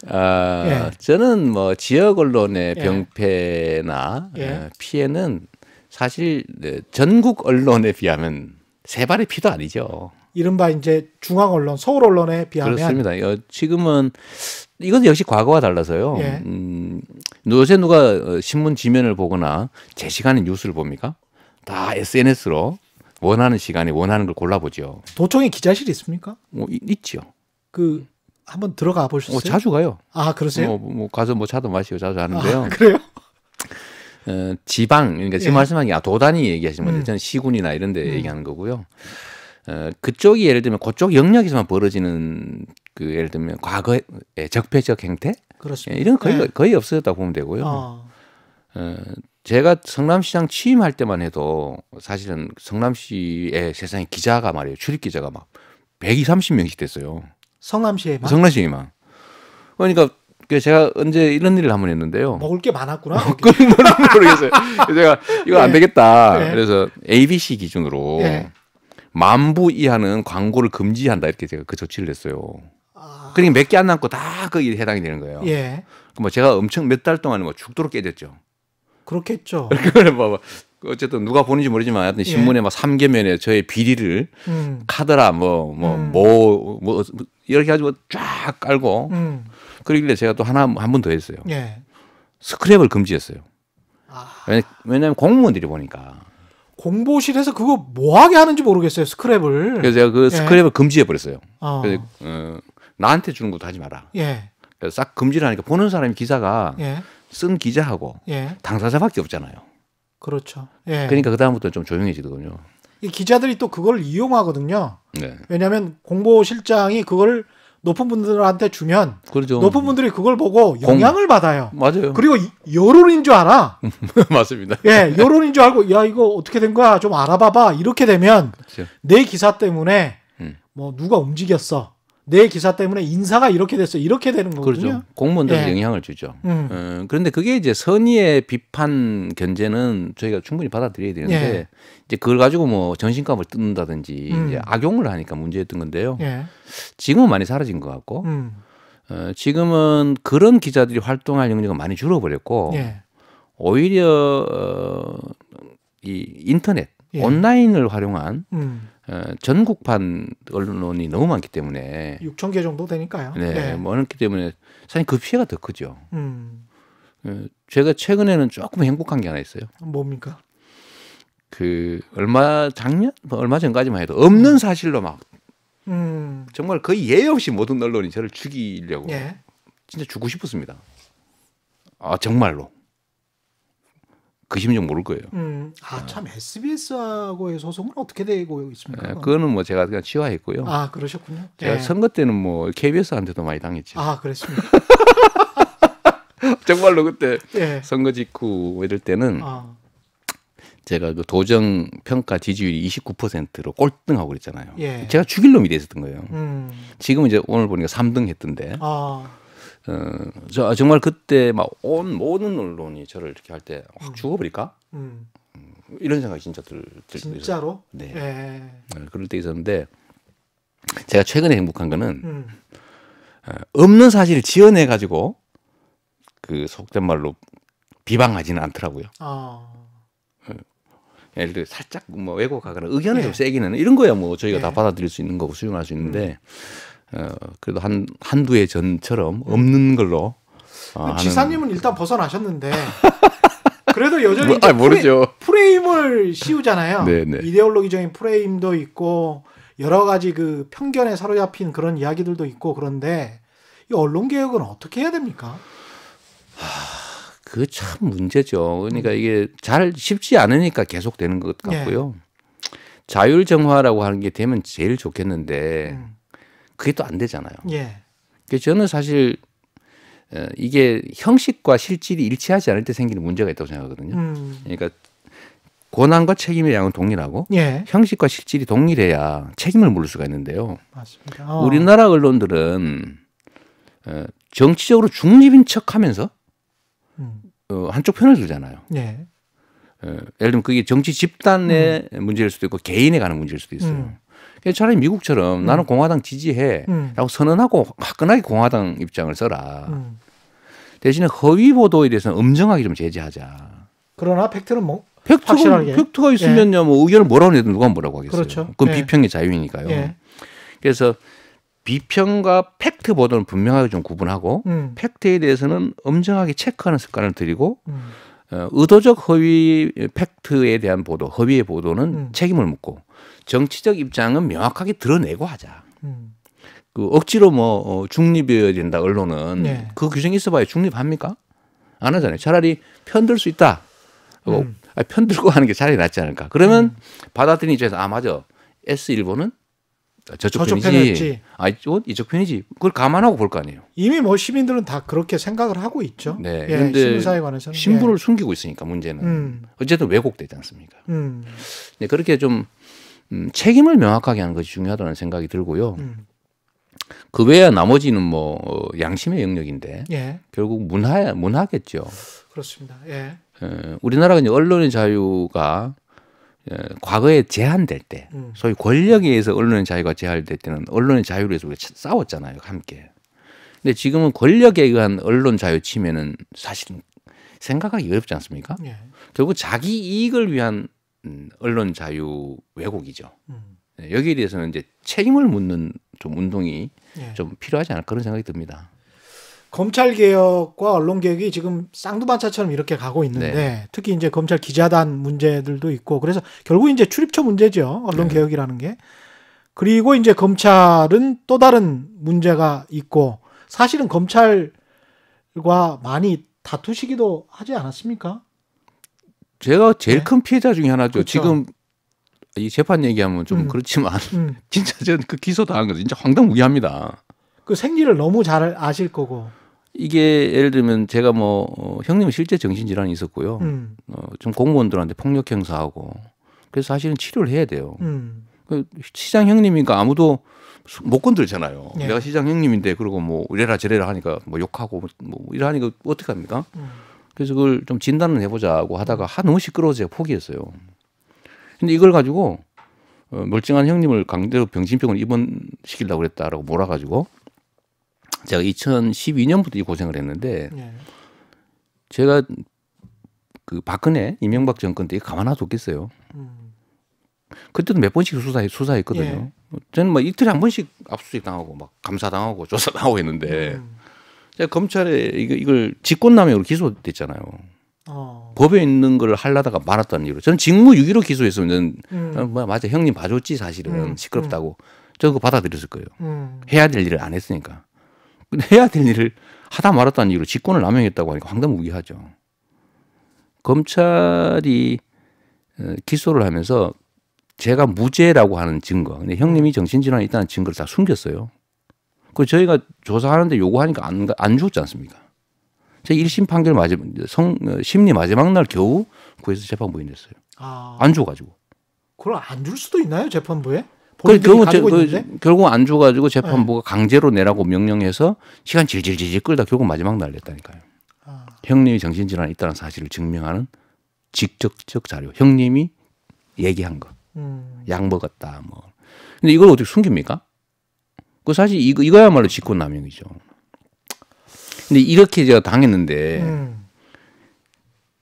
아, 예. 저는 뭐 지역 언론의 예. 병폐나 예. 어, 피해는 사실 네, 전국 언론에 비하면 세 발의 피도 아니죠. 이른바 이제 중앙 언론, 서울 언론에 비하면 그렇습니다. 지금은 이건 역시 과거와 달라서요. 예. 음, 요새 누가 어, 신문 지면을 보거나 제 시간에 뉴스를 봅니까? 다 SNS로 원하는 시간에 원하는 걸 골라보죠. 도청에 기자실이 있습니까? 뭐 있, 있죠. 그 한번 들어가 보셨어요? 어, 자주 가요. 아 그러세요? 뭐, 뭐 가서 뭐 차도 마시고 자주 하는데요. 아, 그래요? 어, 지방 그러니까 지금 예. 말씀한 게 아, 도단이 얘기하시는 음. 저는 시군이나 이런 데 음. 얘기하는 거고요. 어, 그쪽이 예를 들면 그쪽 영역에서만 벌어지는 그 예를 들면 과거의 적폐적 행태 그렇습니다. 예, 이런 거의 네. 거의 없어졌다 보면 되고요. 아. 어, 제가 성남시장 취임할 때만 해도 사실은 성남시에 세상에 기자가 말이에요. 출입 기자가 막 130명씩 됐어요. 성남시에만? 성남시에만. 그러니까 그 제가 언제 이런 일을 한 번 했는데요. 먹을 게 많았구나. 그건 모르겠어요. 제가 이거 네. 안 되겠다. 네. 그래서 ABC 기준으로 네. 만부 이하는 광고를 금지한다 이렇게 제가 그 조치를 했어요. 아. 그러니까 몇 개 안 남고 다 거기에 그 해당이 되는 거예요. 예. 뭐 제가 엄청 몇 달 동안 뭐 죽도록 깨졌죠. 그렇겠죠. 그래 봐봐. 뭐, 뭐, 어쨌든 누가 보는지 모르지만 하여튼 신문에 예. 막 3개면에 뭐 저의 비리를 음. 카더라 뭐 뭐뭐뭐 음. 뭐, 뭐, 이렇게 가지고 쫙 깔고 음. 그러길래 제가 또 하나 한 번 더 했어요. 예. 스크랩을 금지했어요. 아. 왜냐면 공무원들이 보니까 공보실에서 그거 뭐하게 하는지 모르겠어요 스크랩을. 그래서 제가 그 예. 스크랩을 예. 금지해 버렸어요. 어. 그래서 어, 나한테 주는 것도 하지 마라. 예. 싹 금지를 하니까 보는 사람이 기사가 예. 쓴 기자하고 예. 당사자밖에 없잖아요. 그렇죠. 예. 그러니까 그 다음부터 좀 조용해지더군요. 이 기자들이 또 그걸 이용하거든요. 네. 왜냐하면 공보실장이 그걸 높은 분들한테 주면 그렇죠. 높은 분들이 그걸 보고 영향을 공... 받아요. 맞아요. 그리고 여론인 줄 알아. 맞습니다. 예, 여론인 줄 알고 야 이거 어떻게 된 거야 좀 알아봐봐 이렇게 되면 그렇죠. 내 기사 때문에 음. 뭐 누가 움직였어 내 기사 때문에 인사가 이렇게 됐어 이렇게 되는 거군요 그렇죠. 공무원들에 예. 영향을 주죠. 음. 어, 그런데 그게 이제 선의의 비판 견제는 저희가 충분히 받아들여야 되는데 예. 이제 그걸 가지고 뭐정신값을 뜯는다든지 음. 이제 악용을 하니까 문제였던 건데요. 예. 지금은 많이 사라진 것 같고 음. 어, 지금은 그런 기자들이 활동할 영역이 많이 줄어버렸고 예. 오히려 어, 이 인터넷 예. 온라인을 활용한 음. 어, 전국판 언론이 너무 많기 때문에 6천 개 정도 되니까요. 네, 네. 많기 뭐 때문에 사실 그 피해가 더 크죠. 음. 어, 제가 최근에는 조금 행복한 게 하나 있어요. 뭡니까? 그 얼마 작년 뭐 얼마 전까지만 해도 없는 음. 사실로 막 음. 정말 거의 예외 없이 모든 언론이 저를 죽이려고 예. 진짜 죽고 싶었습니다. 아 정말로. 그 심정 모를 거예요. 음. 아참 SBS하고의 소송은 어떻게 되고 있습니까? 네, 그거는 뭐 제가 그냥 치화했고요. 아 그러셨군요. 제가 네. 선거 때는 뭐 KBS한테도 많이 당했죠. 아 그렇습니다. 정말로 그때 네. 선거 직후 이럴 때는 아. 제가 그 도정 평가 지지율이 29%로 꼴등하고 그랬잖아요. 예. 제가 죽일 놈이 됐었던 거예요. 음. 지금 이제 오늘 보니까 3등 했던데. 아. 어, 저 아, 정말 그때 막 온 모든 언론이 저를 이렇게 할 때확 음. 죽어버릴까? 음. 음. 이런 생각이 진짜 들, 들 진짜로? 네. 네. 그럴 때 있었는데 제가 최근에 행복한 거는 음. 어, 없는 사실을 지어내 가지고 그 속된 말로 비방하지는 않더라고요. 아. 어. 예를 들어 살짝 뭐 왜곡하거나 의견을 네. 좀 세기는 이런 거야 뭐 저희가 네. 다 예. 받아들일 수 있는 거고 수용할 수 있는데 음. 어, 그래도 한 한두 해 전처럼 없는 걸로. 어, 지사님은 일단 벗어나셨는데 그래도 여전히 뭐, 아, 모 프레임, 프레임을 씌우잖아요. 네네. 네. 이데올로기적인 프레임도 있고 여러 가지 그 편견에 사로잡힌 그런 이야기들도 있고 그런데 이 언론 개혁은 어떻게 해야 됩니까? 하, 그거 참 문제죠. 그러니까 이게 잘 쉽지 않으니까 계속 되는 것 같고요. 네. 자율 정화라고 하는 게 되면 제일 좋겠는데 음. 그게 또 안 되잖아요. 예. 그 저는 사실 어, 이게 형식과 실질이 일치하지 않을 때 생기는 문제가 있다고 생각하거든요. 음. 그러니까 권한과 책임의 양은 동일하고 예. 형식과 실질이 동일해야 책임을 물을 수가 있는데요. 맞습니다. 어. 우리나라 언론들은 어, 정치적으로 중립인 척하면서 음. 어, 한쪽 편을 들잖아요. 예. 예를 들면 그게 정치 집단의 음. 문제일 수도 있고 개인에 관한 문제일 수도 있어요. 음. 차라리 미국처럼 음. 나는 공화당 지지해라고 음. 선언하고 화끈하게 공화당 입장을 써라. 음. 대신에 허위 보도에 대해서는 엄정하게 좀 제재하자. 그러나 팩트는 뭐 팩트가, 확실하게. 팩트가 있으면요, 예. 뭐, 뭐 의견을 뭐라고 해도 누가 뭐라고 하겠어요. 그렇죠. 그건 예. 비평의 자유니까요. 이 예. 그래서 비평과 팩트 보도는 분명하게 좀 구분하고 음. 팩트에 대해서는 엄정하게 체크하는 습관을 들이고 음. 어, 의도적 허위 팩트에 대한 보도, 허위의 보도는 음. 책임을 묻고 정치적 입장은 명확하게 드러내고 하자. 음. 그 억지로 뭐 어, 중립이어야 된다 언론은 네. 그 규정이 있어봐야 중립합니까? 안 하잖아요. 차라리 편들 수 있다. 어, 음. 아, 편들고 하는 게 차라리 낫지 않을까. 그러면 음. 받아들인 입장에서 아 맞아. S 일본는 저쪽, 저쪽 편이지. 아 이쪽 이쪽 편이지. 그걸 감안하고 볼 거 아니에요. 이미 뭐 시민들은 다 그렇게 생각을 하고 있죠. 네. 예, 근데 신사에 관해서는 신분을 예. 숨기고 있으니까 문제는 음. 어쨌든 왜곡되지 않습니까? 음. 네, 그렇게 좀 음, 책임을 명확하게 하는 것이 중요하다는 생각이 들고요. 음. 그 외에 나머지는 뭐 어, 양심의 영역인데 예. 결국 문화 문화겠죠. 그렇습니다. 예. 예, 우리나라가 이제 언론의 자유가 예, 과거에 제한될 때, 음. 소위 권력에 의해서 언론의 자유가 제한될 때는 언론의 자유를 위해서 우리가 싸웠잖아요, 함께. 근데 지금은 권력에 의한 언론 자유 침해는 사실은 생각하기 어렵지 않습니까? 예. 결국 자기 이익을 위한 음, 언론 자유 왜곡이죠. 음. 네, 여기에 대해서는 이제 책임을 묻는 좀 운동이 예. 좀 필요하지 않을까 그런 생각이 듭니다. 검찰 개혁과 언론 개혁이 지금 쌍두반차처럼 이렇게 가고 있는데 네. 특히 이제 검찰 기자단 문제들도 있고 그래서 결국 이제 출입처 문제죠 언론 네. 개혁이라는 게 그리고 이제 검찰은 또 다른 문제가 있고 사실은 검찰과 많이 다투시기도 하지 않았습니까? 제가 제일 네. 큰 피해자 중에 하나죠. 그렇 지금 이 재판 얘기하면 좀 음. 그렇지만 음. 진짜 저는 그 기소 당한 거 진짜 황당무계합니다. 그 생리를 너무 잘 아실 거고. 이게 예를 들면 제가 뭐 어, 형님 실제 정신질환이 있었고요. 음. 어, 좀 공무원들한테 폭력 행사하고 그래서 사실은 치료를 해야 돼요. 음. 그 시장 형님이니까 아무도 못 건들잖아요. 예. 내가 시장 형님인데 그러고 뭐 이래라 저래라 하니까 뭐 욕하고 뭐 이러하니까 어떻게 합니까? 음. 그래서 그걸 좀 진단을 해보자고 하다가 하 너무 시끄러워서 제가 포기했어요. 근데 이걸 가지고 어, 멀쩡한 형님을 강제로 병신병원 입원시키려고 그랬다라고 몰아가지고 제가 2012년부터 이 고생을 했는데 네. 제가 그 박근혜 이명박 정권 때 가만 놔뒀겠어요. 음. 그때도 몇 번씩 수사해 수사했거든요. 예. 저는 뭐 이틀에 한 번씩 압수수색 당하고 막 감사 당하고 조사 당하고 했는데 음. 검찰에 이걸 직권남용으로 기소됐잖아요. 어. 법에 있는 걸 하려다가 말았다는 이유로 저는 직무유기로 기소했으면 음. 아, 뭐 맞아 형님 봐줬지 사실은 음. 시끄럽다고 저 그거 받아들였을 거예요. 음. 해야 될 일을 안 했으니까. 근데 해야 될 일을 하다 말았다는 이유로 직권을 남용했다고 하니까 황당무기하죠. 검찰이 어, 기소를 하면서 제가 무죄라고 하는 증거, 근데 형님이 정신질환이 있다는 증거를 다 숨겼어요. 그 저희가 조사하는데 요구하니까 안, 안 줬지 않습니까? 제 1심 판결 마지막, 성, 어, 심리 마지막 날 겨우 구해서 재판부에 냈어요. 아. 안 줘가지고. 그걸 안 줄 수도 있나요? 재판부에? 그 결국 제, 그, 결국 안 줘가지고 재판부가 네. 강제로 내라고 명령해서 시간 질질질질 끌다 결국 마지막 날 냈다니까요. 아. 형님이 정신질환이 있다는 사실을 증명하는 직접적 자료. 형님이 얘기한 거. 음. 약 먹었다. 뭐. 근데 이걸 어떻게 숨깁니까? 그 사실 이거 이거야말로 직권남용이죠. 근데 이렇게 제가 당했는데 음.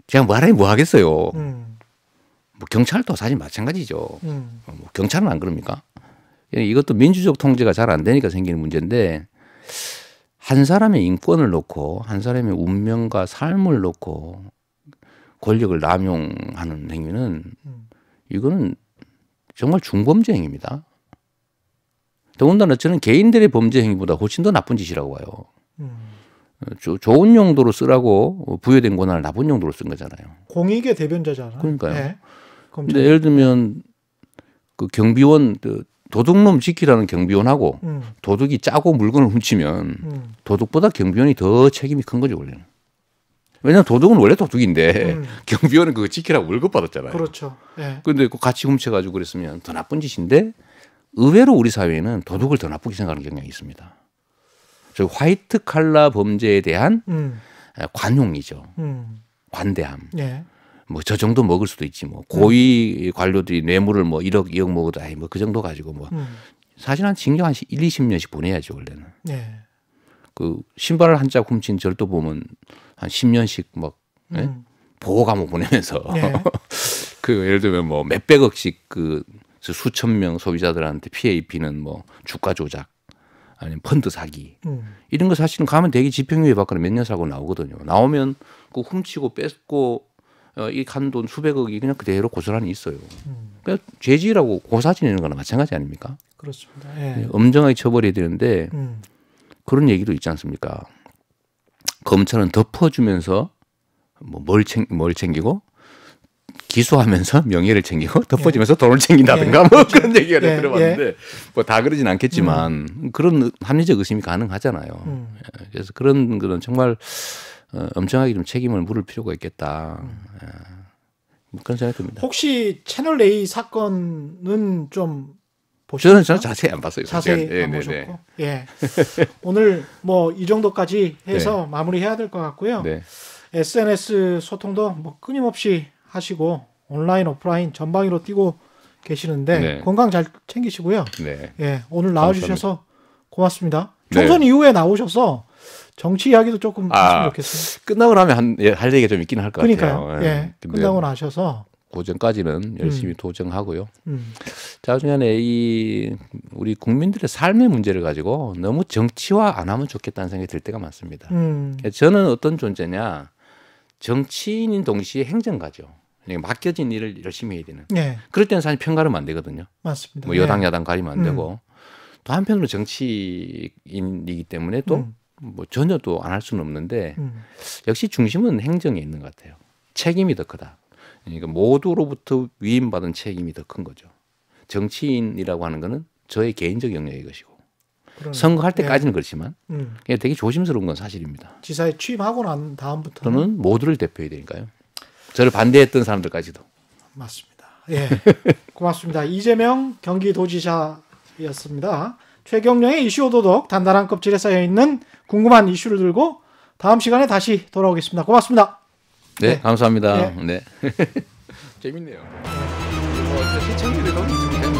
제가 말하니 뭐 하겠어요. 음. 뭐 경찰도 사실 마찬가지죠. 음. 뭐 경찰은 안 그럽니까? 예, 이것도 민주적 통제가 잘 안 되니까 생기는 문제인데 한 사람의 인권을 놓고 한 사람의 운명과 삶을 놓고 권력을 남용하는 행위는 음. 이거는 정말 중범죄 행위입니다. 더군다나 저는 개인들의 범죄 행위보다 훨씬 더 나쁜 짓이라고 봐요. 음. 좋은 용도로 쓰라고 부여된 권한을 나쁜 용도로 쓴 거잖아요. 공익의 대변자잖아요. 그러니까요. 네. 근데 예를 들면 그 경비원 그 도둑놈 지키라는 경비원하고 음. 도둑이 짜고 물건을 훔치면 음. 도둑보다 경비원이 더 책임이 큰 거죠 원래는. 왜냐하면 도둑은 원래 도둑인데 음. 경비원은 그거 지키라고 월급 받았잖아요. 그렇죠. 그런데 예. 네. 같이 훔쳐가지고 그랬으면 더 나쁜 짓인데 의외로 우리 사회에는 도둑을 더 나쁘게 생각하는 경향이 있습니다. 저 화이트 칼라 범죄에 대한 음. 관용이죠. 음. 관대함. 예. 뭐저 정도 먹을 수도 있지 뭐 음. 고위 관료들이 뇌물을 뭐 1억 2억 먹어도 아이 뭐그 정도 가지고 뭐 음. 사실 한 징역 한 1, 20년씩 보내야죠 원래는. 예. 그 신발을 한 짝 훔친 절도 보면 한 10년씩 막 예? 음. 보호감옥 보내면서 예. 그 예를 들면 뭐 몇백억씩 그 그래서 수천 명 소비자들한테 피해 입히는 뭐 주가 조작 아니면 펀드 사기 음. 이런 거 사실은 가면 대기 집행유예 받거나 몇년 살고 나오거든요. 나오면 그 훔치고 뺏고 어, 이 간 돈 수백억이 그냥 그대로 고스란히 있어요. 음. 그러니까 죄지라고 고사 지내는 거나 마찬가지 아닙니까? 그렇습니다. 예. 네, 엄정하게 처벌해야 되는데 음. 그런 얘기도 있지 않습니까? 검찰은 덮어주면서 뭐뭘 챙, 뭘 챙기고 기소하면서 명예를 챙기고 예. 덮어지면서 예. 돈을 챙긴다든가 예. 뭐 그렇죠. 그런 얘기가 예. 들어봤는데 예. 뭐다 그러진 않겠지만 음. 그런 합리적 의심이 가능하잖아요. 음. 예. 그래서 그런 그런 정말 어, 엄청나게좀 책임을 물을 필요가 있겠다. 음. 뭐 그런 생각이 듭니다. 혹시 채널 A 사건은 좀 보셨나요? 저는 저는 자세히 안 봤어요. 그 자세히 예, 안 네, 네. 보셨고. 예. 오늘 뭐 이 정도까지 해서 네. 마무리해야 될 것 같고요. 네. SNS 소통도 뭐 끊임없이 하시고 온라인 오프라인 전방위로 뛰고 계시는데 네. 건강 잘 챙기시고요. 네. 예, 오늘 나와주셔서 고맙습니다. 네. 총선 네. 이후에 나오셔서 정치 이야기도 조금 아, 하시면 좋겠어요. 끝나고 나면 한, 예, 할 얘기가 좀 있긴 할 것 같아요. 예, 예. 끝나고 나셔서 고전까지는 음. 열심히 음. 도전하고요 음. 자중간에 이 우리 국민들의 삶의 문제를 가지고 너무 정치화 안 하면 좋겠다는 생각이 들 때가 많습니다. 음. 저는 어떤 존재냐? 정치인인 동시에 행정가죠. 맡겨진 일을 열심히 해야 되는. 네. 그럴 때는 사실 편가르면 안 되거든요. 맞습니다. 뭐 여당 네. 야당 가리면 안 음. 되고 또 한편으로 정치인이기 때문에 또뭐 음. 뭐 전혀 또 안 할 수는 없는데 음. 역시 중심은 행정에 있는 것 같아요. 책임이 더 크다. 그러니까 모두로부터 위임받은 책임이 더 큰 거죠. 정치인이라고 하는 거는 저의 개인적 영역의 것이고 그러네. 선거할 네. 때까지는 네. 그렇지만 음. 되게 조심스러운 건 사실입니다. 지사에 취임하고 난다음부터는 모두를 대표해야 되니까요. 저를 반대했던 사람들까지도. 맞습니다. 예. 고맙습니다. 이재명 경기도지사였습니다. 최경령의 이슈 도독 단단한 껍질에 쌓여 있는 궁금한 이슈를 들고 다음 시간에 다시 돌아오겠습니다. 고맙습니다. 네, 네. 감사합니다. 네. 네. 재밌네요. 어, 시청률이 너무 좋네요.